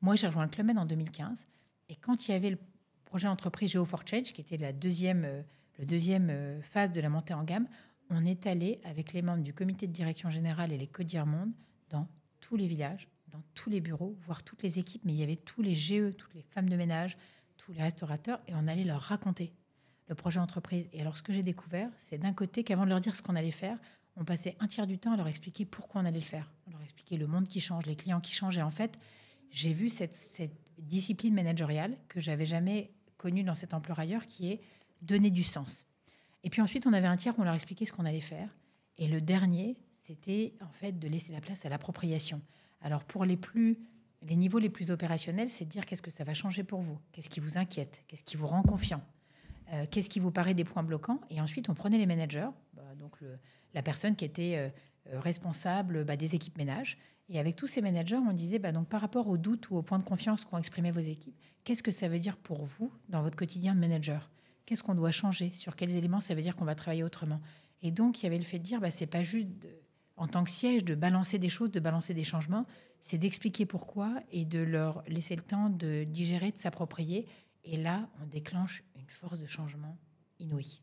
Moi, j'ai rejoint le Club Med en 2015. Et quand il y avait le projet entreprise Geo4Change, qui était la deuxième, euh, deuxième euh, phase de la montée en gamme, on est allé avec les membres du comité de direction générale et les Codières Monde dans tous les villages, dans tous les bureaux, voire toutes les équipes, mais il y avait tous les GE, toutes les femmes de ménage, tous les restaurateurs, et on allait leur raconter le projet entreprise. Et alors ce que j'ai découvert, c'est d'un côté qu'avant de leur dire ce qu'on allait faire, on passait un tiers du temps à leur expliquer pourquoi on allait le faire. à leur expliquer le monde qui change, les clients qui changent. Et en fait, j'ai vu cette, discipline managériale que j'avais jamais connue dans cette ampleur ailleurs, qui est donner du sens. Et puis ensuite, on avait un tiers où on leur expliquait ce qu'on allait faire. Et le dernier, c'était en fait de laisser la place à l'appropriation. Alors pour les plus les niveaux les plus opérationnels, c'est de dire qu'est-ce que ça va changer pour vous, qu'est-ce qui vous inquiète, qu'est-ce qui vous rend confiant, euh, qu'est-ce qui vous paraît des points bloquants. Et ensuite, on prenait les managers, bah, donc la personne qui était euh, euh, responsable bah, des équipes ménages. Et avec tous ces managers, on disait, bah, donc par rapport aux doutes ou aux points de confiance qu'ont exprimé vos équipes, qu'est-ce que ça veut dire pour vous dans votre quotidien de manager Qu'est-ce qu'on doit changer Sur quels éléments ça veut dire qu'on va travailler autrement Et donc, il y avait le fait de dire, bah, c'est pas juste en tant que siège de balancer des choses, de balancer des changements, c'est d'expliquer pourquoi et de leur laisser le temps de digérer, de s'approprier. Et là, on déclenche une force de changement inouïe.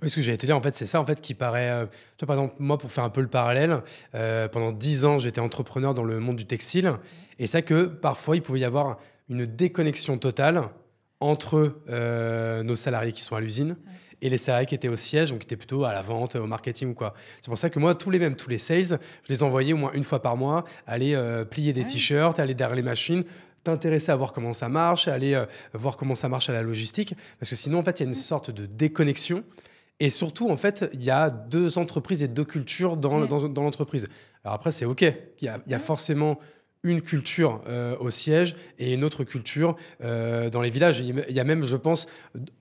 Oui, ce que j'allais te dire, en fait, c'est ça en fait, qui paraît. Euh, toi, par exemple, moi, pour faire un peu le parallèle, euh, pendant dix ans, j'étais entrepreneur dans le monde du textile. Et ça, que parfois, il pouvait y avoir une déconnexion totale entre euh, nos salariés qui sont à l'usine et les salariés qui étaient au siège, donc qui étaient plutôt à la vente, au marketing ou quoi. C'est pour ça que moi, tous les mêmes, tous les sales, je les envoyais au moins une fois par mois aller euh, plier des t-shirts, aller derrière les machines, t'intéresser à voir comment ça marche, aller euh, voir comment ça marche à la logistique, parce que sinon, en fait, il y a une sorte de déconnexion. Et surtout, en fait, il y a deux entreprises et deux cultures dans, dans, l'entreprise. Alors après, c'est OK. Il y a forcément une culture euh, au siège et une autre culture euh, dans les villages. Il y a même, je pense,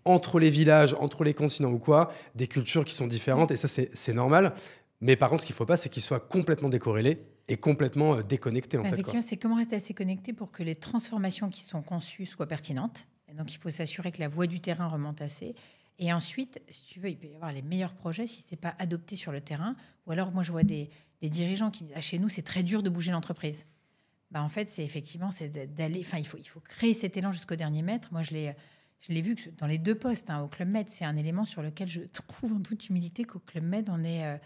entre les villages, entre les continents ou quoi, des cultures qui sont différentes et ça, c'est normal. Mais par contre, ce qu'il ne faut pas, c'est qu'ils soient complètement décorrélés et complètement euh, déconnectés. En bah, c'est comment rester assez connecté pour que les transformations qui sont conçues soient pertinentes. Et donc, il faut s'assurer que la voie du terrain remonte assez. Et ensuite, si tu veux, il peut y avoir les meilleurs projets si ce n'est pas adopté sur le terrain. Ou alors, moi, je vois des, dirigeants qui disent ah, chez nous, c'est très dur de bouger l'entreprise. Bah, en fait, c'est effectivement c'est d'aller. Enfin, il faut, il faut créer cet élan jusqu'au dernier mètre. Moi, je l'ai. Je l'ai vu que dans les deux postes hein, au Club Med, c'est un élément sur lequel je trouve en toute humilité qu'au Club Med, on est, euh,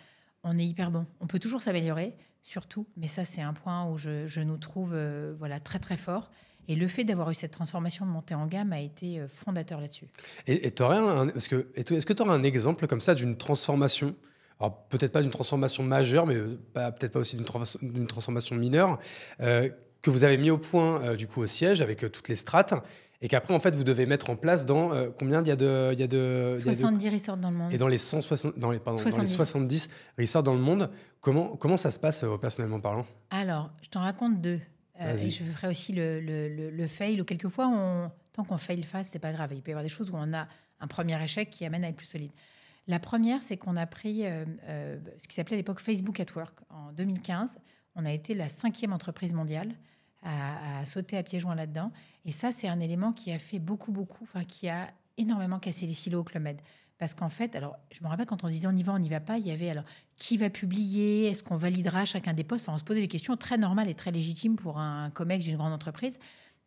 on est hyper bon. On peut toujours s'améliorer, surtout, mais ça, c'est un point où je, je nous trouve euh, voilà très très fort. Et le fait d'avoir eu cette transformation de montée en gamme a été euh, fondateur là-dessus. Et, et parce que, est-ce que tu aurais un exemple comme ça d'une transformation alors peut-être pas d'une transformation majeure, mais euh, peut-être pas aussi d'une transformation mineure, euh, que vous avez mis au point euh, du coup au siège avec toutes les strates et qu'après, en fait, vous devez mettre en place dans combien il y a de... Il y a de 70 resorts dans le monde. Et dans les, 160, dans les, 70. Dans dans le monde, comment, comment ça se passe au personnellement parlant Alors, je t'en raconte deux. je ferai aussi le, le, fail, ou quelquefois, on, tant qu'on fail face, c'est pas grave. Il peut y avoir des choses où on a un premier échec qui amène à être plus solide. La première, c'est qu'on a pris euh, euh, ce qui s'appelait à l'époque Facebook at Work en 2015. On a été la cinquième entreprise mondiale à, sauter à pieds joints là-dedans. Et ça, c'est un élément qui a fait beaucoup, beaucoup, enfin, qui a énormément cassé les silos au Club Parce qu'en fait, alors, je me rappelle quand on disait on y va, on n'y va pas, il y avait alors qui va publier, est-ce qu'on validera chacun des postes Enfin, on se posait des questions très normales et très légitimes pour un COMEX d'une grande entreprise.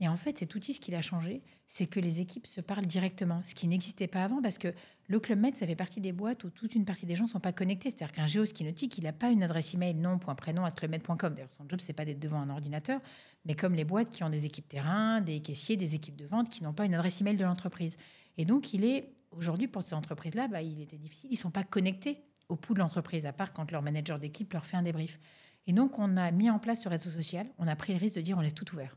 Et en fait, cet outil, ce qu'il a changé, c'est que les équipes se parlent directement, ce qui n'existait pas avant, parce que le Club Med, ça fait partie des boîtes où toute une partie des gens ne sont pas connectés. C'est-à-dire qu'un géoskinotique, il n'a pas une adresse email nom.prénom à clubmed.com. D'ailleurs, son job, c'est pas d'être devant un ordinateur, mais comme les boîtes qui ont des équipes terrain, des caissiers, des équipes de vente qui n'ont pas une adresse email de l'entreprise. Et donc, il est aujourd'hui, pour ces entreprises-là, bah, il était difficile. Ils ne sont pas connectés au pouls de l'entreprise, à part quand leur manager d'équipe leur fait un débrief. Et donc, on a mis en place ce réseau social. On a pris le risque de dire on laisse tout ouvert.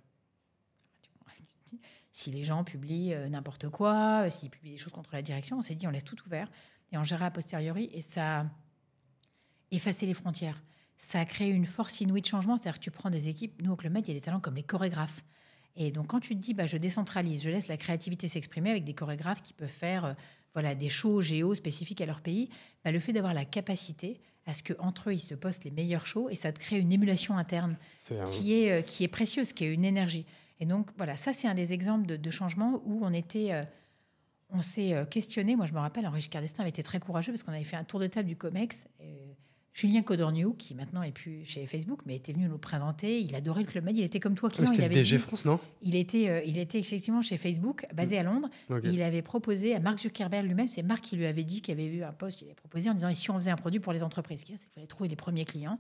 Si les gens publient euh, n'importe quoi, euh, s'ils publient des choses contre la direction, on s'est dit on laisse tout ouvert et on gérera a posteriori. Et ça a effacé les frontières. Ça a créé une force inouïe de changement. C'est-à-dire que tu prends des équipes. Nous, au Club Med, il y a des talents comme les chorégraphes. Et donc, quand tu te dis, bah, je décentralise, je laisse la créativité s'exprimer avec des chorégraphes qui peuvent faire euh, voilà, des shows géo spécifiques à leur pays, bah, le fait d'avoir la capacité à ce qu'entre eux, ils se postent les meilleurs shows et ça te crée une émulation interne qui, est, qui est précieuse, qui est une énergie. Et donc, voilà, ça, c'est un des exemples de, changement où on était. Euh, on s'est euh, questionné. Moi, je me rappelle, Henri Giscard avait été très courageux parce qu'on avait fait un tour de table du COMEX. Euh, Julien Codorniou, qui maintenant est plus chez Facebook, mais était venu nous présenter. Il adorait le Club Med. Il était comme toi, client. Ah, il C'était DG France, non il était, il était effectivement chez Facebook, basé à hmm. Londres. Il avait proposé à Mark Zuckerberg lui-même, c'est Mark qui lui avait dit, qu'il avait vu un poste, il avait proposé en disant, et si on faisait un produit pour les entreprises Il fallait trouver les premiers clients.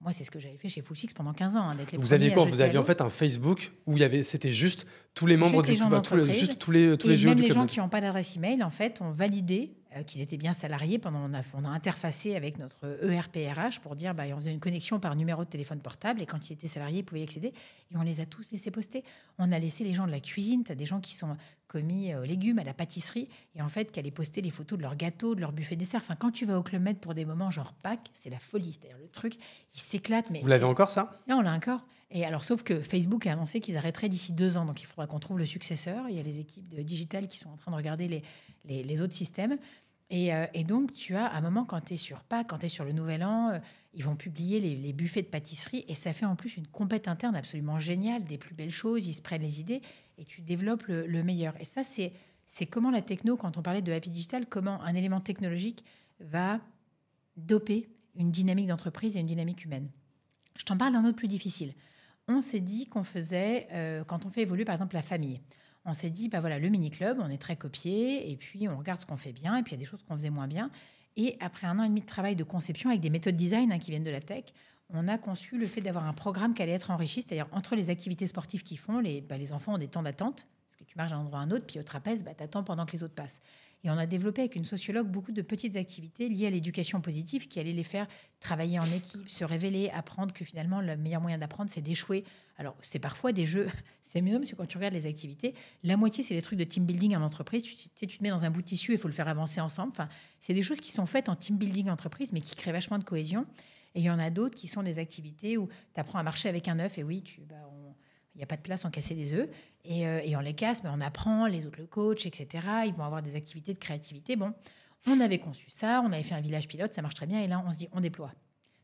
Moi, c'est ce que j'avais fait chez Full Six pendant 15 ans. Hein, les vous aviez quoi Vous aviez en fait un Facebook où il y avait, c'était juste tous les membres du club, gens tous les, juste tous les, tous et les, les Même les gens qui n'ont pas d'adresse email, en fait, ont validé euh, qu'ils étaient bien salariés. Pendant, on, a, on a interfacé avec notre ERPRH pour dire bah, on faisait une connexion par numéro de téléphone portable et quand ils étaient salariés, ils pouvaient y accéder. Et on les a tous laissés poster. On a laissé les gens de la cuisine, tu as des gens qui sont commis aux euh, légumes, à la pâtisserie, et en fait, qui allaient poster les photos de leurs gâteaux, de leur buffet dessert. Enfin, quand tu vas au Club Med pour des moments genre Pâques, c'est la folie. C'est-à-dire le truc, il s'éclate. Mais Vous l'avez encore ça Non, on l'a encore. Et alors, sauf que Facebook a annoncé qu'ils arrêteraient d'ici deux ans, donc il faudra qu'on trouve le successeur. Il y a les équipes de digital qui sont en train de regarder les, les, les autres systèmes. Euh, et, donc, tu as un moment quand tu es sur Pâques, quand tu es sur le Nouvel An, euh, ils vont publier les, buffets de pâtisserie et ça fait en plus une compète interne absolument géniale, des plus belles choses, ils se prennent les idées et tu développes le, meilleur. Et ça, c'est, comment la techno, quand on parlait de Happy Digital, comment un élément technologique va doper une dynamique d'entreprise et une dynamique humaine. Je t'en parle d'un autre plus difficile. On s'est dit qu'on faisait, euh, quand on fait évoluer par exemple la famille, on s'est dit, bah voilà, le mini-club, on est très copié, et puis on regarde ce qu'on fait bien, et puis il y a des choses qu'on faisait moins bien. Et après un an et demi de travail de conception avec des méthodes design hein, qui viennent de la tech, on a conçu le fait d'avoir un programme qui allait être enrichi, c'est-à-dire entre les activités sportives qu'ils font, bah, les, enfants ont des temps d'attente, parce que tu marches d'un endroit à un autre, puis au trapèze, bah, tu attends pendant que les autres passent. Et on a développé avec une sociologue beaucoup de petites activités liées à l'éducation positive qui allaient les faire travailler en équipe, se révéler, apprendre que finalement le meilleur moyen d'apprendre c'est d'échouer. Alors c'est parfois des jeux, [laughs] c'est amusant parce que quand tu regardes les activités, la moitié c'est les trucs de team building en entreprise, tu, te mets dans un bout de tissu et il faut le faire avancer ensemble. Enfin, c'est des choses qui sont faites en team building entreprise mais qui créent vachement de cohésion. Et il y en a d'autres qui sont des activités où tu apprends à marcher avec un œuf et oui, tu, bah, on, il n'y a pas de place en casser des œufs. Et, on euh, les casse, mais ben, on apprend, les autres le coach, etc. Ils vont avoir des activités de créativité. Bon, on avait conçu ça, on avait fait un village pilote, ça marche très bien. Et là, on se dit, on déploie.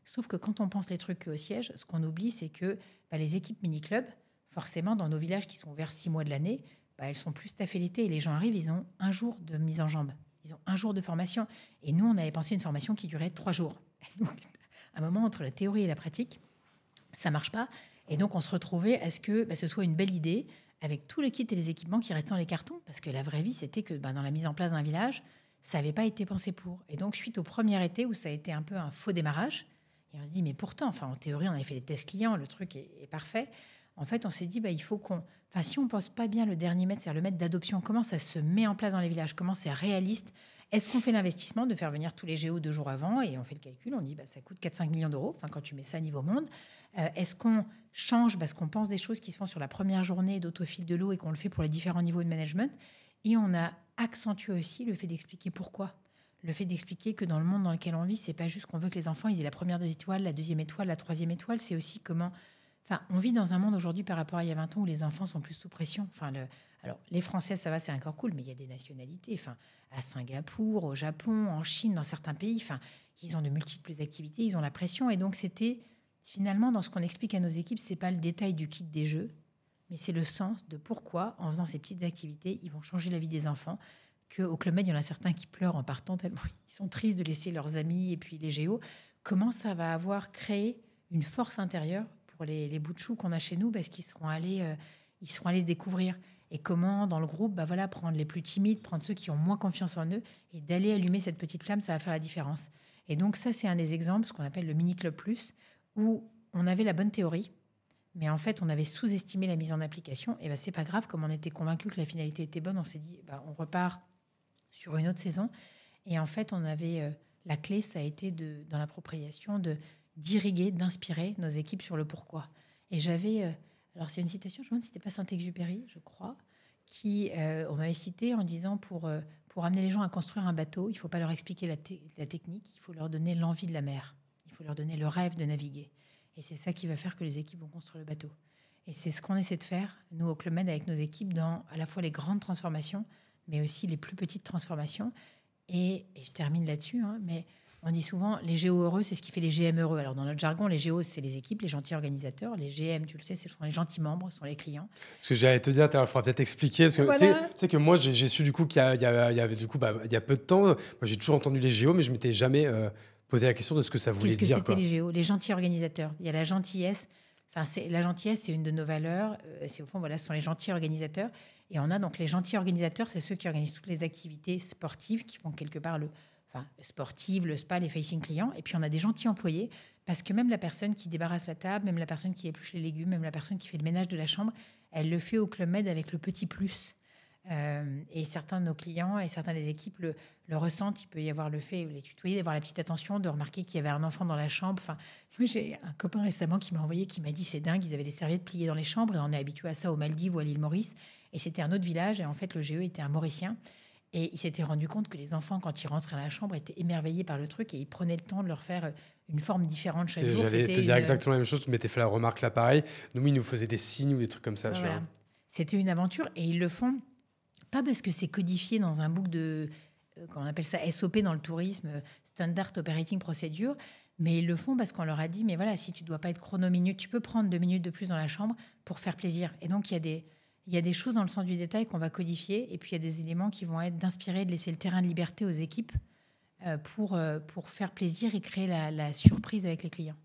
Sauf que quand on pense les trucs euh, au siège, ce qu'on oublie, c'est que ben, les équipes mini-clubs, forcément, dans nos villages qui sont ouverts six mois de l'année, ben, elles sont plus staffées l'été. Et les gens arrivent, ils ont un jour de mise en jambe. Ils ont un jour de formation. Et nous, on avait pensé une formation qui durait trois jours. [laughs] un moment, entre la théorie et la pratique, ça marche pas. Et donc, on se retrouvait à ce que bah, ce soit une belle idée avec tous le kit et les équipements qui restent dans les cartons. Parce que la vraie vie, c'était que bah, dans la mise en place d'un village, ça n'avait pas été pensé pour. Et donc, suite au premier été où ça a été un peu un faux démarrage, et on se dit, mais pourtant, enfin, en théorie, on avait fait des tests clients, le truc est, parfait. En fait, on s'est dit, bah, il faut qu'on. Enfin, si on pense pas bien le dernier mètre, c'est-à-dire le mètre d'adoption, comment ça se met en place dans les villages, comment c'est réaliste, est-ce qu'on fait l'investissement de faire venir tous les géos deux jours avant et on fait le calcul, on dit bah, ça coûte 4-5 millions d'euros, enfin, quand tu mets ça à niveau monde. Euh, est-ce qu'on change parce qu'on pense des choses qui se font sur la première journée d'autofil de l'eau et qu'on le fait pour les différents niveaux de management Et on a accentué aussi le fait d'expliquer pourquoi le fait d'expliquer que dans le monde dans lequel on vit, c'est pas juste qu'on veut que les enfants aient la première deux étoiles, la deuxième étoile, la troisième étoile, c'est aussi comment. Enfin, on vit dans un monde aujourd'hui par rapport à il y a 20 ans où les enfants sont plus sous pression. Enfin, le, alors, les Français, ça va, c'est encore cool, mais il y a des nationalités. Enfin, à Singapour, au Japon, en Chine, dans certains pays, enfin, ils ont de multiples activités, ils ont la pression. Et donc, c'était finalement dans ce qu'on explique à nos équipes, c'est pas le détail du kit des jeux, mais c'est le sens de pourquoi, en faisant ces petites activités, ils vont changer la vie des enfants. qu'au au Club Med, il y en a certains qui pleurent en partant tellement [laughs] ils sont tristes de laisser leurs amis et puis les géos. Comment ça va avoir créé une force intérieure pour les, les bouts de qu'on a chez nous parce qu'ils seront allés, euh, ils seront allés se découvrir et comment dans le groupe, bah voilà, prendre les plus timides, prendre ceux qui ont moins confiance en eux et d'aller allumer cette petite flamme, ça va faire la différence. Et donc ça, c'est un des exemples, ce qu'on appelle le mini club plus, où on avait la bonne théorie, mais en fait, on avait sous-estimé la mise en application. Et ben c'est pas grave, comme on était convaincu que la finalité était bonne, on s'est dit, bah on repart sur une autre saison. Et en fait, on avait euh, la clé, ça a été de, dans l'appropriation de d'irriguer, d'inspirer nos équipes sur le pourquoi. Et j'avais euh, alors, c'est une citation, je me demande si c'était pas Saint-Exupéry, je crois, qui, euh, on m'avait cité en disant pour, euh, pour amener les gens à construire un bateau, il ne faut pas leur expliquer la, technique, il faut leur donner l'envie de la mer, il faut leur donner le rêve de naviguer. Et c'est ça qui va faire que les équipes vont construire le bateau. Et c'est ce qu'on essaie de faire, nous, au Club Med, avec nos équipes, dans à la fois les grandes transformations, mais aussi les plus petites transformations. Et, je termine là-dessus, hein, mais on dit souvent les géos heureux, c'est ce qui fait les GM heureux. Alors dans notre jargon, les géos, c'est les équipes, les gentils organisateurs. Les GM, tu le sais, ce sont les gentils membres, ce sont les clients. Ce que j'allais te dire, il faudra peut-être expliquer. tu, sais, que moi, j'ai su du coup qu'il y, avait du coup, bah, il y a peu de temps, moi j'ai toujours entendu les géos, mais je m'étais jamais euh, posé la question de ce que ça voulait dire. Qu'est-ce que c'était les géos Les gentils organisateurs. Il y a la gentillesse. Enfin, la gentillesse, c'est une de nos valeurs. Euh, c'est au fond, voilà, ce sont les gentils organisateurs. Et on a donc les gentils organisateurs, c'est ceux qui organisent toutes les activités sportives, qui font quelque part le, sportive, le spa, les facing clients. Et puis, on a des gentils employés parce que même la personne qui débarrasse la table, même la personne qui épluche les légumes, même la personne qui fait le ménage de la chambre, elle le fait au Club Med avec le petit plus. Euh, et certains de nos clients et certains des équipes le, ressentent. Il peut y avoir le fait, les tutoyer, d'avoir la petite attention, de remarquer qu'il y avait un enfant dans la chambre. Enfin, moi, j'ai un copain récemment qui m'a envoyé, qui m'a dit c'est dingue, ils avaient les serviettes pliées dans les chambres et on est habitué à ça au Maldives ou à l'île Maurice. Et c'était un autre village et en fait, le GE était un Mauricien. Et il s'était rendu compte que les enfants, quand ils rentraient à la chambre, étaient émerveillés par le truc et ils prenaient le temps de leur faire euh, une forme différente chaque jour. J'allais te dire euh, exactement la même chose, tu m'étais fait la remarque là pareil. Nous, ils nous faisaient des signes ou des trucs comme ça. C'était une aventure et ils le font pas parce que c'est codifié dans un book de, euh, Comment on appelle ça SOP dans le tourisme, Standard Operating Procedure, mais ils le font parce qu'on leur a dit, mais voilà, si tu dois pas être chronominute, tu peux prendre deux minutes de plus dans la chambre pour faire plaisir. Et donc, il y a des il y a des choses dans le sens du détail qu'on va codifier, et puis il y a des éléments qui vont être d'inspirer, de laisser le terrain de liberté aux équipes euh, pour, euh, pour faire plaisir et créer la surprise avec les clients.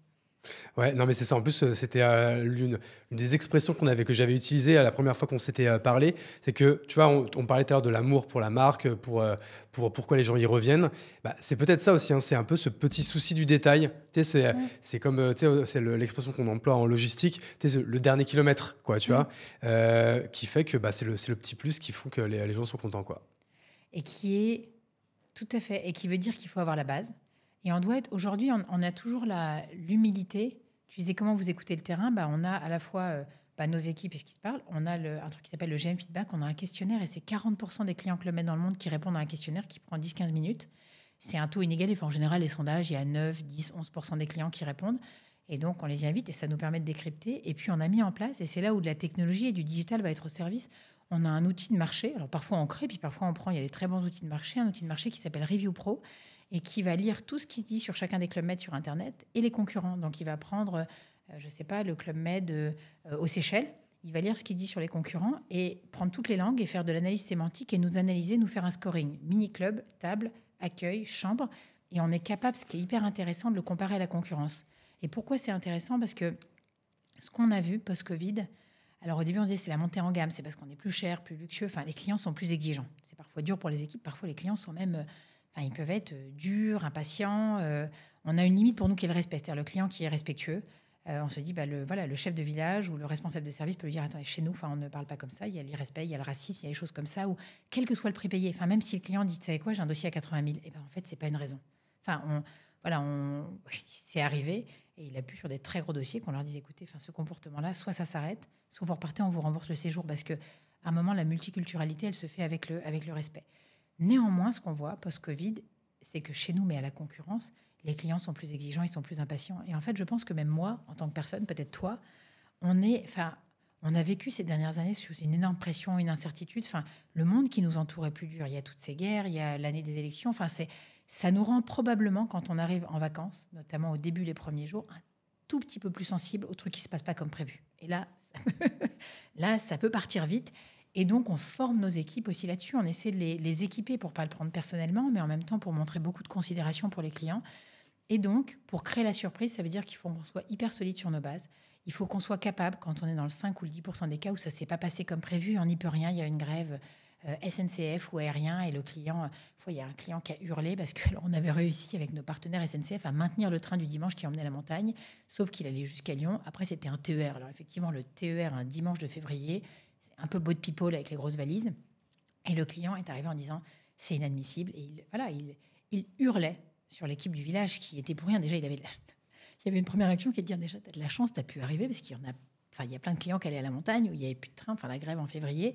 Ouais, non, mais c'est ça. En plus, euh, c'était euh, l'une des expressions qu'on avait, que j'avais à la première fois qu'on s'était euh, parlé. C'est que, tu vois, on, parlait tout à l'heure de l'amour pour la marque, pour, pour pourquoi les gens y reviennent. Bah, c'est peut-être ça aussi. Hein. c'est un peu ce petit souci du détail. Tu sais, c'est comme, tu sais, c'est l'expression qu'on emploie en logistique. Tu sais, le dernier kilomètre, quoi, tu vois, qui fait que bah, c'est le, le, petit plus qui font que les, les gens sont contents, quoi. Et qui est tout à fait, et qui veut dire qu'il faut avoir la base et on doit être, aujourd'hui, on, a toujours la, l'humilité. Tu disais comment vous écoutez le terrain bah, On a à la fois euh, bah, nos équipes et ce qui se parle. On a un truc qui s'appelle le GM Feedback. On a un questionnaire et c'est 40% des clients que le met dans le monde qui répondent à un questionnaire qui prend 10-15 minutes. C'est un taux inégal. en général, les sondages, il y a 9, 10, 11% des clients qui répondent. Et donc, on les invite et ça nous permet de décrypter. Et puis, on a mis en place, et c'est là où de la technologie et du digital va être au service, on a un outil de marché. Alors, parfois, on crée, puis parfois, on prend. Il y a des très bons outils de marché. Un outil de marché qui s'appelle Review Pro, et qui va lire tout ce qui se dit sur chacun des clubs med sur Internet et les concurrents. Donc il va prendre, euh, je ne sais pas, le club med euh, aux Seychelles. Il va lire ce qu'il dit sur les concurrents et prendre toutes les langues et faire de l'analyse sémantique et nous analyser, nous faire un scoring. Mini-club, table, accueil, chambre. Et on est capable, ce qui est hyper intéressant, de le comparer à la concurrence. Et pourquoi c'est intéressant Parce que ce qu'on a vu post-Covid, alors au début on disait c'est la montée en gamme, c'est parce qu'on est plus cher, plus luxueux, enfin les clients sont plus exigeants. C'est parfois dur pour les équipes, parfois les clients sont même euh, ils peuvent être euh, durs, impatients. Euh, on a une limite pour nous qui est le respect, c'est-à-dire le client qui est respectueux. Euh, on se dit, bah, le, voilà, le chef de village ou le responsable de service peut lui dire, attends, chez nous, on ne parle pas comme ça, il y a l'irrespect, il y a le racisme, il y a des choses comme ça, ou quel que soit le prix payé, enfin, même si le client dit, tu sais quoi, j'ai un dossier à 80 000, et ben, en fait, ce n'est pas une raison. Enfin, voilà, on, [laughs] c'est arrivé, et il a pu sur des très gros dossiers qu'on leur dise, écoutez, enfin, ce comportement-là, soit ça s'arrête, soit vous repartez, on vous rembourse le séjour, parce que à un moment, la multiculturalité, elle se fait avec le, avec le respect. Néanmoins, ce qu'on voit post-Covid, c'est que chez nous, mais à la concurrence, les clients sont plus exigeants, ils sont plus impatients. Et en fait, je pense que même moi, en tant que personne, peut-être toi, on est, enfin, on a vécu ces dernières années sous une énorme pression, une incertitude. Enfin, le monde qui nous entoure est plus dur. Il y a toutes ces guerres, il y a l'année des élections. Enfin, c'est, ça nous rend probablement, quand on arrive en vacances, notamment au début, les premiers jours, un tout petit peu plus sensible aux trucs qui se passent pas comme prévu. Et là, [laughs] là, ça peut partir vite. Et donc, on forme nos équipes aussi là-dessus. On essaie de les, équiper pour pas le prendre personnellement, mais en même temps pour montrer beaucoup de considération pour les clients. Et donc, pour créer la surprise, ça veut dire qu'il faut qu'on soit hyper solide sur nos bases. Il faut qu'on soit capable, quand on est dans le 5 ou le 10% des cas où ça ne s'est pas passé comme prévu, on n'y peut rien, il y a une grève euh, SNCF ou aérien, et le client, euh, il y a un client qui a hurlé parce qu'on avait réussi avec nos partenaires SNCF à maintenir le train du dimanche qui emmenait la montagne, sauf qu'il allait jusqu'à Lyon. Après, c'était un TER. Alors effectivement, le TER un dimanche de février, c'est un peu beau de people avec les grosses valises. Et le client est arrivé en disant c'est inadmissible. Et voilà, il, il hurlait sur l'équipe du village qui était pour rien. Déjà, il avait, [laughs] il y avait une première action qui est de dire déjà, tu as de la chance, tu as pu arriver parce qu'il y en a. Enfin, il y a plein de clients qui allaient à la montagne où il n'y avait plus de train, enfin la grève en février.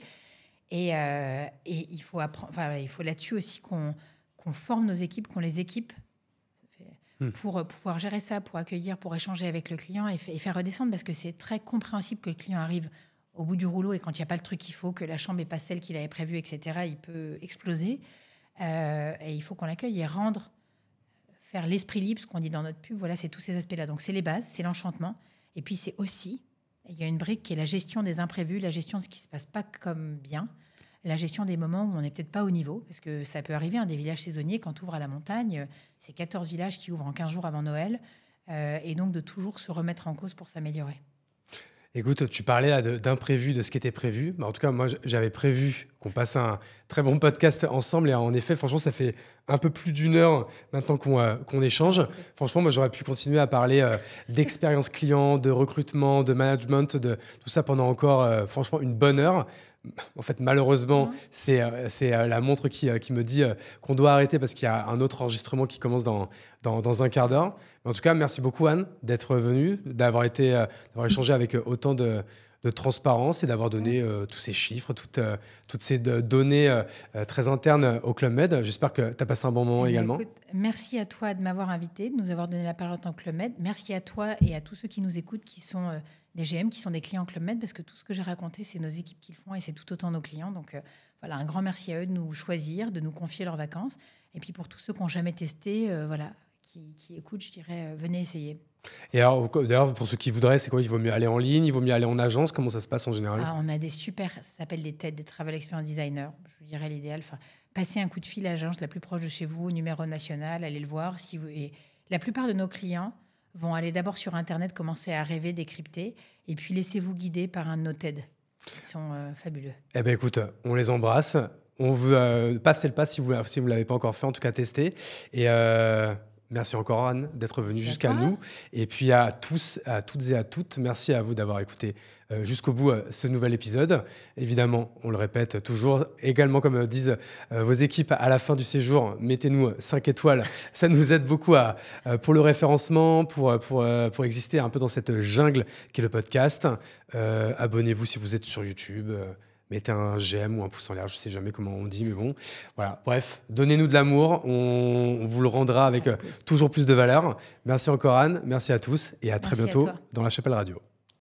Et, euh, et il faut enfin, il faut là-dessus aussi qu'on forme nos équipes, qu'on les équipe hmm. pour euh, pouvoir gérer ça, pour accueillir, pour échanger avec le client et faire redescendre, parce que c'est très compréhensible que le client arrive au bout du rouleau et quand il n'y a pas le truc qu'il faut, que la chambre n'est pas celle qu'il avait prévue, etc., il peut exploser. Euh, et il faut qu'on l'accueille et rendre, faire l'esprit libre, ce qu'on dit dans notre pub. Voilà, c'est tous ces aspects-là. Donc c'est les bases, c'est l'enchantement. Et puis c'est aussi, il y a une brique qui est la gestion des imprévus, la gestion de ce qui ne se passe pas comme bien, la gestion des moments où on n'est peut-être pas au niveau, parce que ça peut arriver, un hein, des villages saisonniers, quand on ouvre à la montagne, c'est 14 villages qui ouvrent en 15 jours avant Noël, euh, et donc de toujours se remettre en cause pour s'améliorer. Écoute, tu parlais là d'imprévu, de, ce qui était prévu. Bah, en tout cas, moi, j'avais prévu qu'on passe un très bon podcast ensemble. Et en effet, franchement, ça fait un peu plus d'une heure maintenant qu'on euh, échange. Franchement, moi, j'aurais pu continuer à parler euh, d'expérience client, de recrutement, de management, de tout ça pendant encore, euh, franchement, une bonne heure en fait, malheureusement, mm. c'est euh, euh, la montre qui, euh, me dit qu'on doit arrêter parce qu'il y a un autre enregistrement qui commence dans, un quart d'heure. En tout cas, merci beaucoup, Anne, d'être venue, d'avoir échangé avec autant de transparence et d'avoir donné mm. tous ces chiffres, toutes, ces données très internes au Club Med. J'espère que tu as passé un bon moment eh également. merci à toi de m'avoir invité, de nous avoir donné la parole en tant que Club Med. Merci à toi et à tous ceux qui nous écoutent qui sont des GM qui sont des clients Club Med, parce que tout ce que j'ai raconté, c'est nos équipes qui le font et c'est tout autant nos clients. Donc euh, voilà, un grand merci à eux de nous choisir, de nous confier leurs vacances. Et puis pour tous ceux qui n'ont jamais testé, euh, voilà, qui, écoutent, je dirais, euh, venez essayer. Et alors, d'ailleurs, pour ceux qui voudraient, c'est quoi Il vaut mieux aller en ligne, il vaut mieux aller en agence Comment ça se passe en général ah, On a des super, ça s'appelle des têtes, des travel experience designers. Je dirais l'idéal. Enfin, passez un coup de fil à l'agence la plus proche de chez vous, au numéro national, allez le voir. Si vous... Et la plupart de nos clients, vont aller d'abord sur Internet, commencer à rêver, décrypter, et puis laissez-vous guider par un noted. Ils sont euh, fabuleux. Eh bien, écoute, on les embrasse. On veut euh, passer le pas si vous ne si vous l'avez pas encore fait, en tout cas tester. Et euh, Merci encore Anne d'être venue jusqu'à nous. Et puis à tous, à toutes et à toutes, merci à vous d'avoir écouté euh, jusqu'au bout euh, ce nouvel épisode. Évidemment, on le répète toujours, également comme euh, disent vos équipes à la fin du séjour, mettez-nous 5 étoiles. [laughs] Ça nous aide beaucoup pour le référencement, pour, pour, exister un peu dans cette jungle qui est le podcast. Abonnez-vous si vous êtes sur YouTube mettez un j'aime ou un pouce en l'air, je sais jamais comment on dit, mais bon, voilà. Bref, donnez-nous de l'amour, on, vous le rendra avec euh, toujours plus de valeur. Merci encore Anne, merci à tous et à très bientôt dans la Chapelle Radio.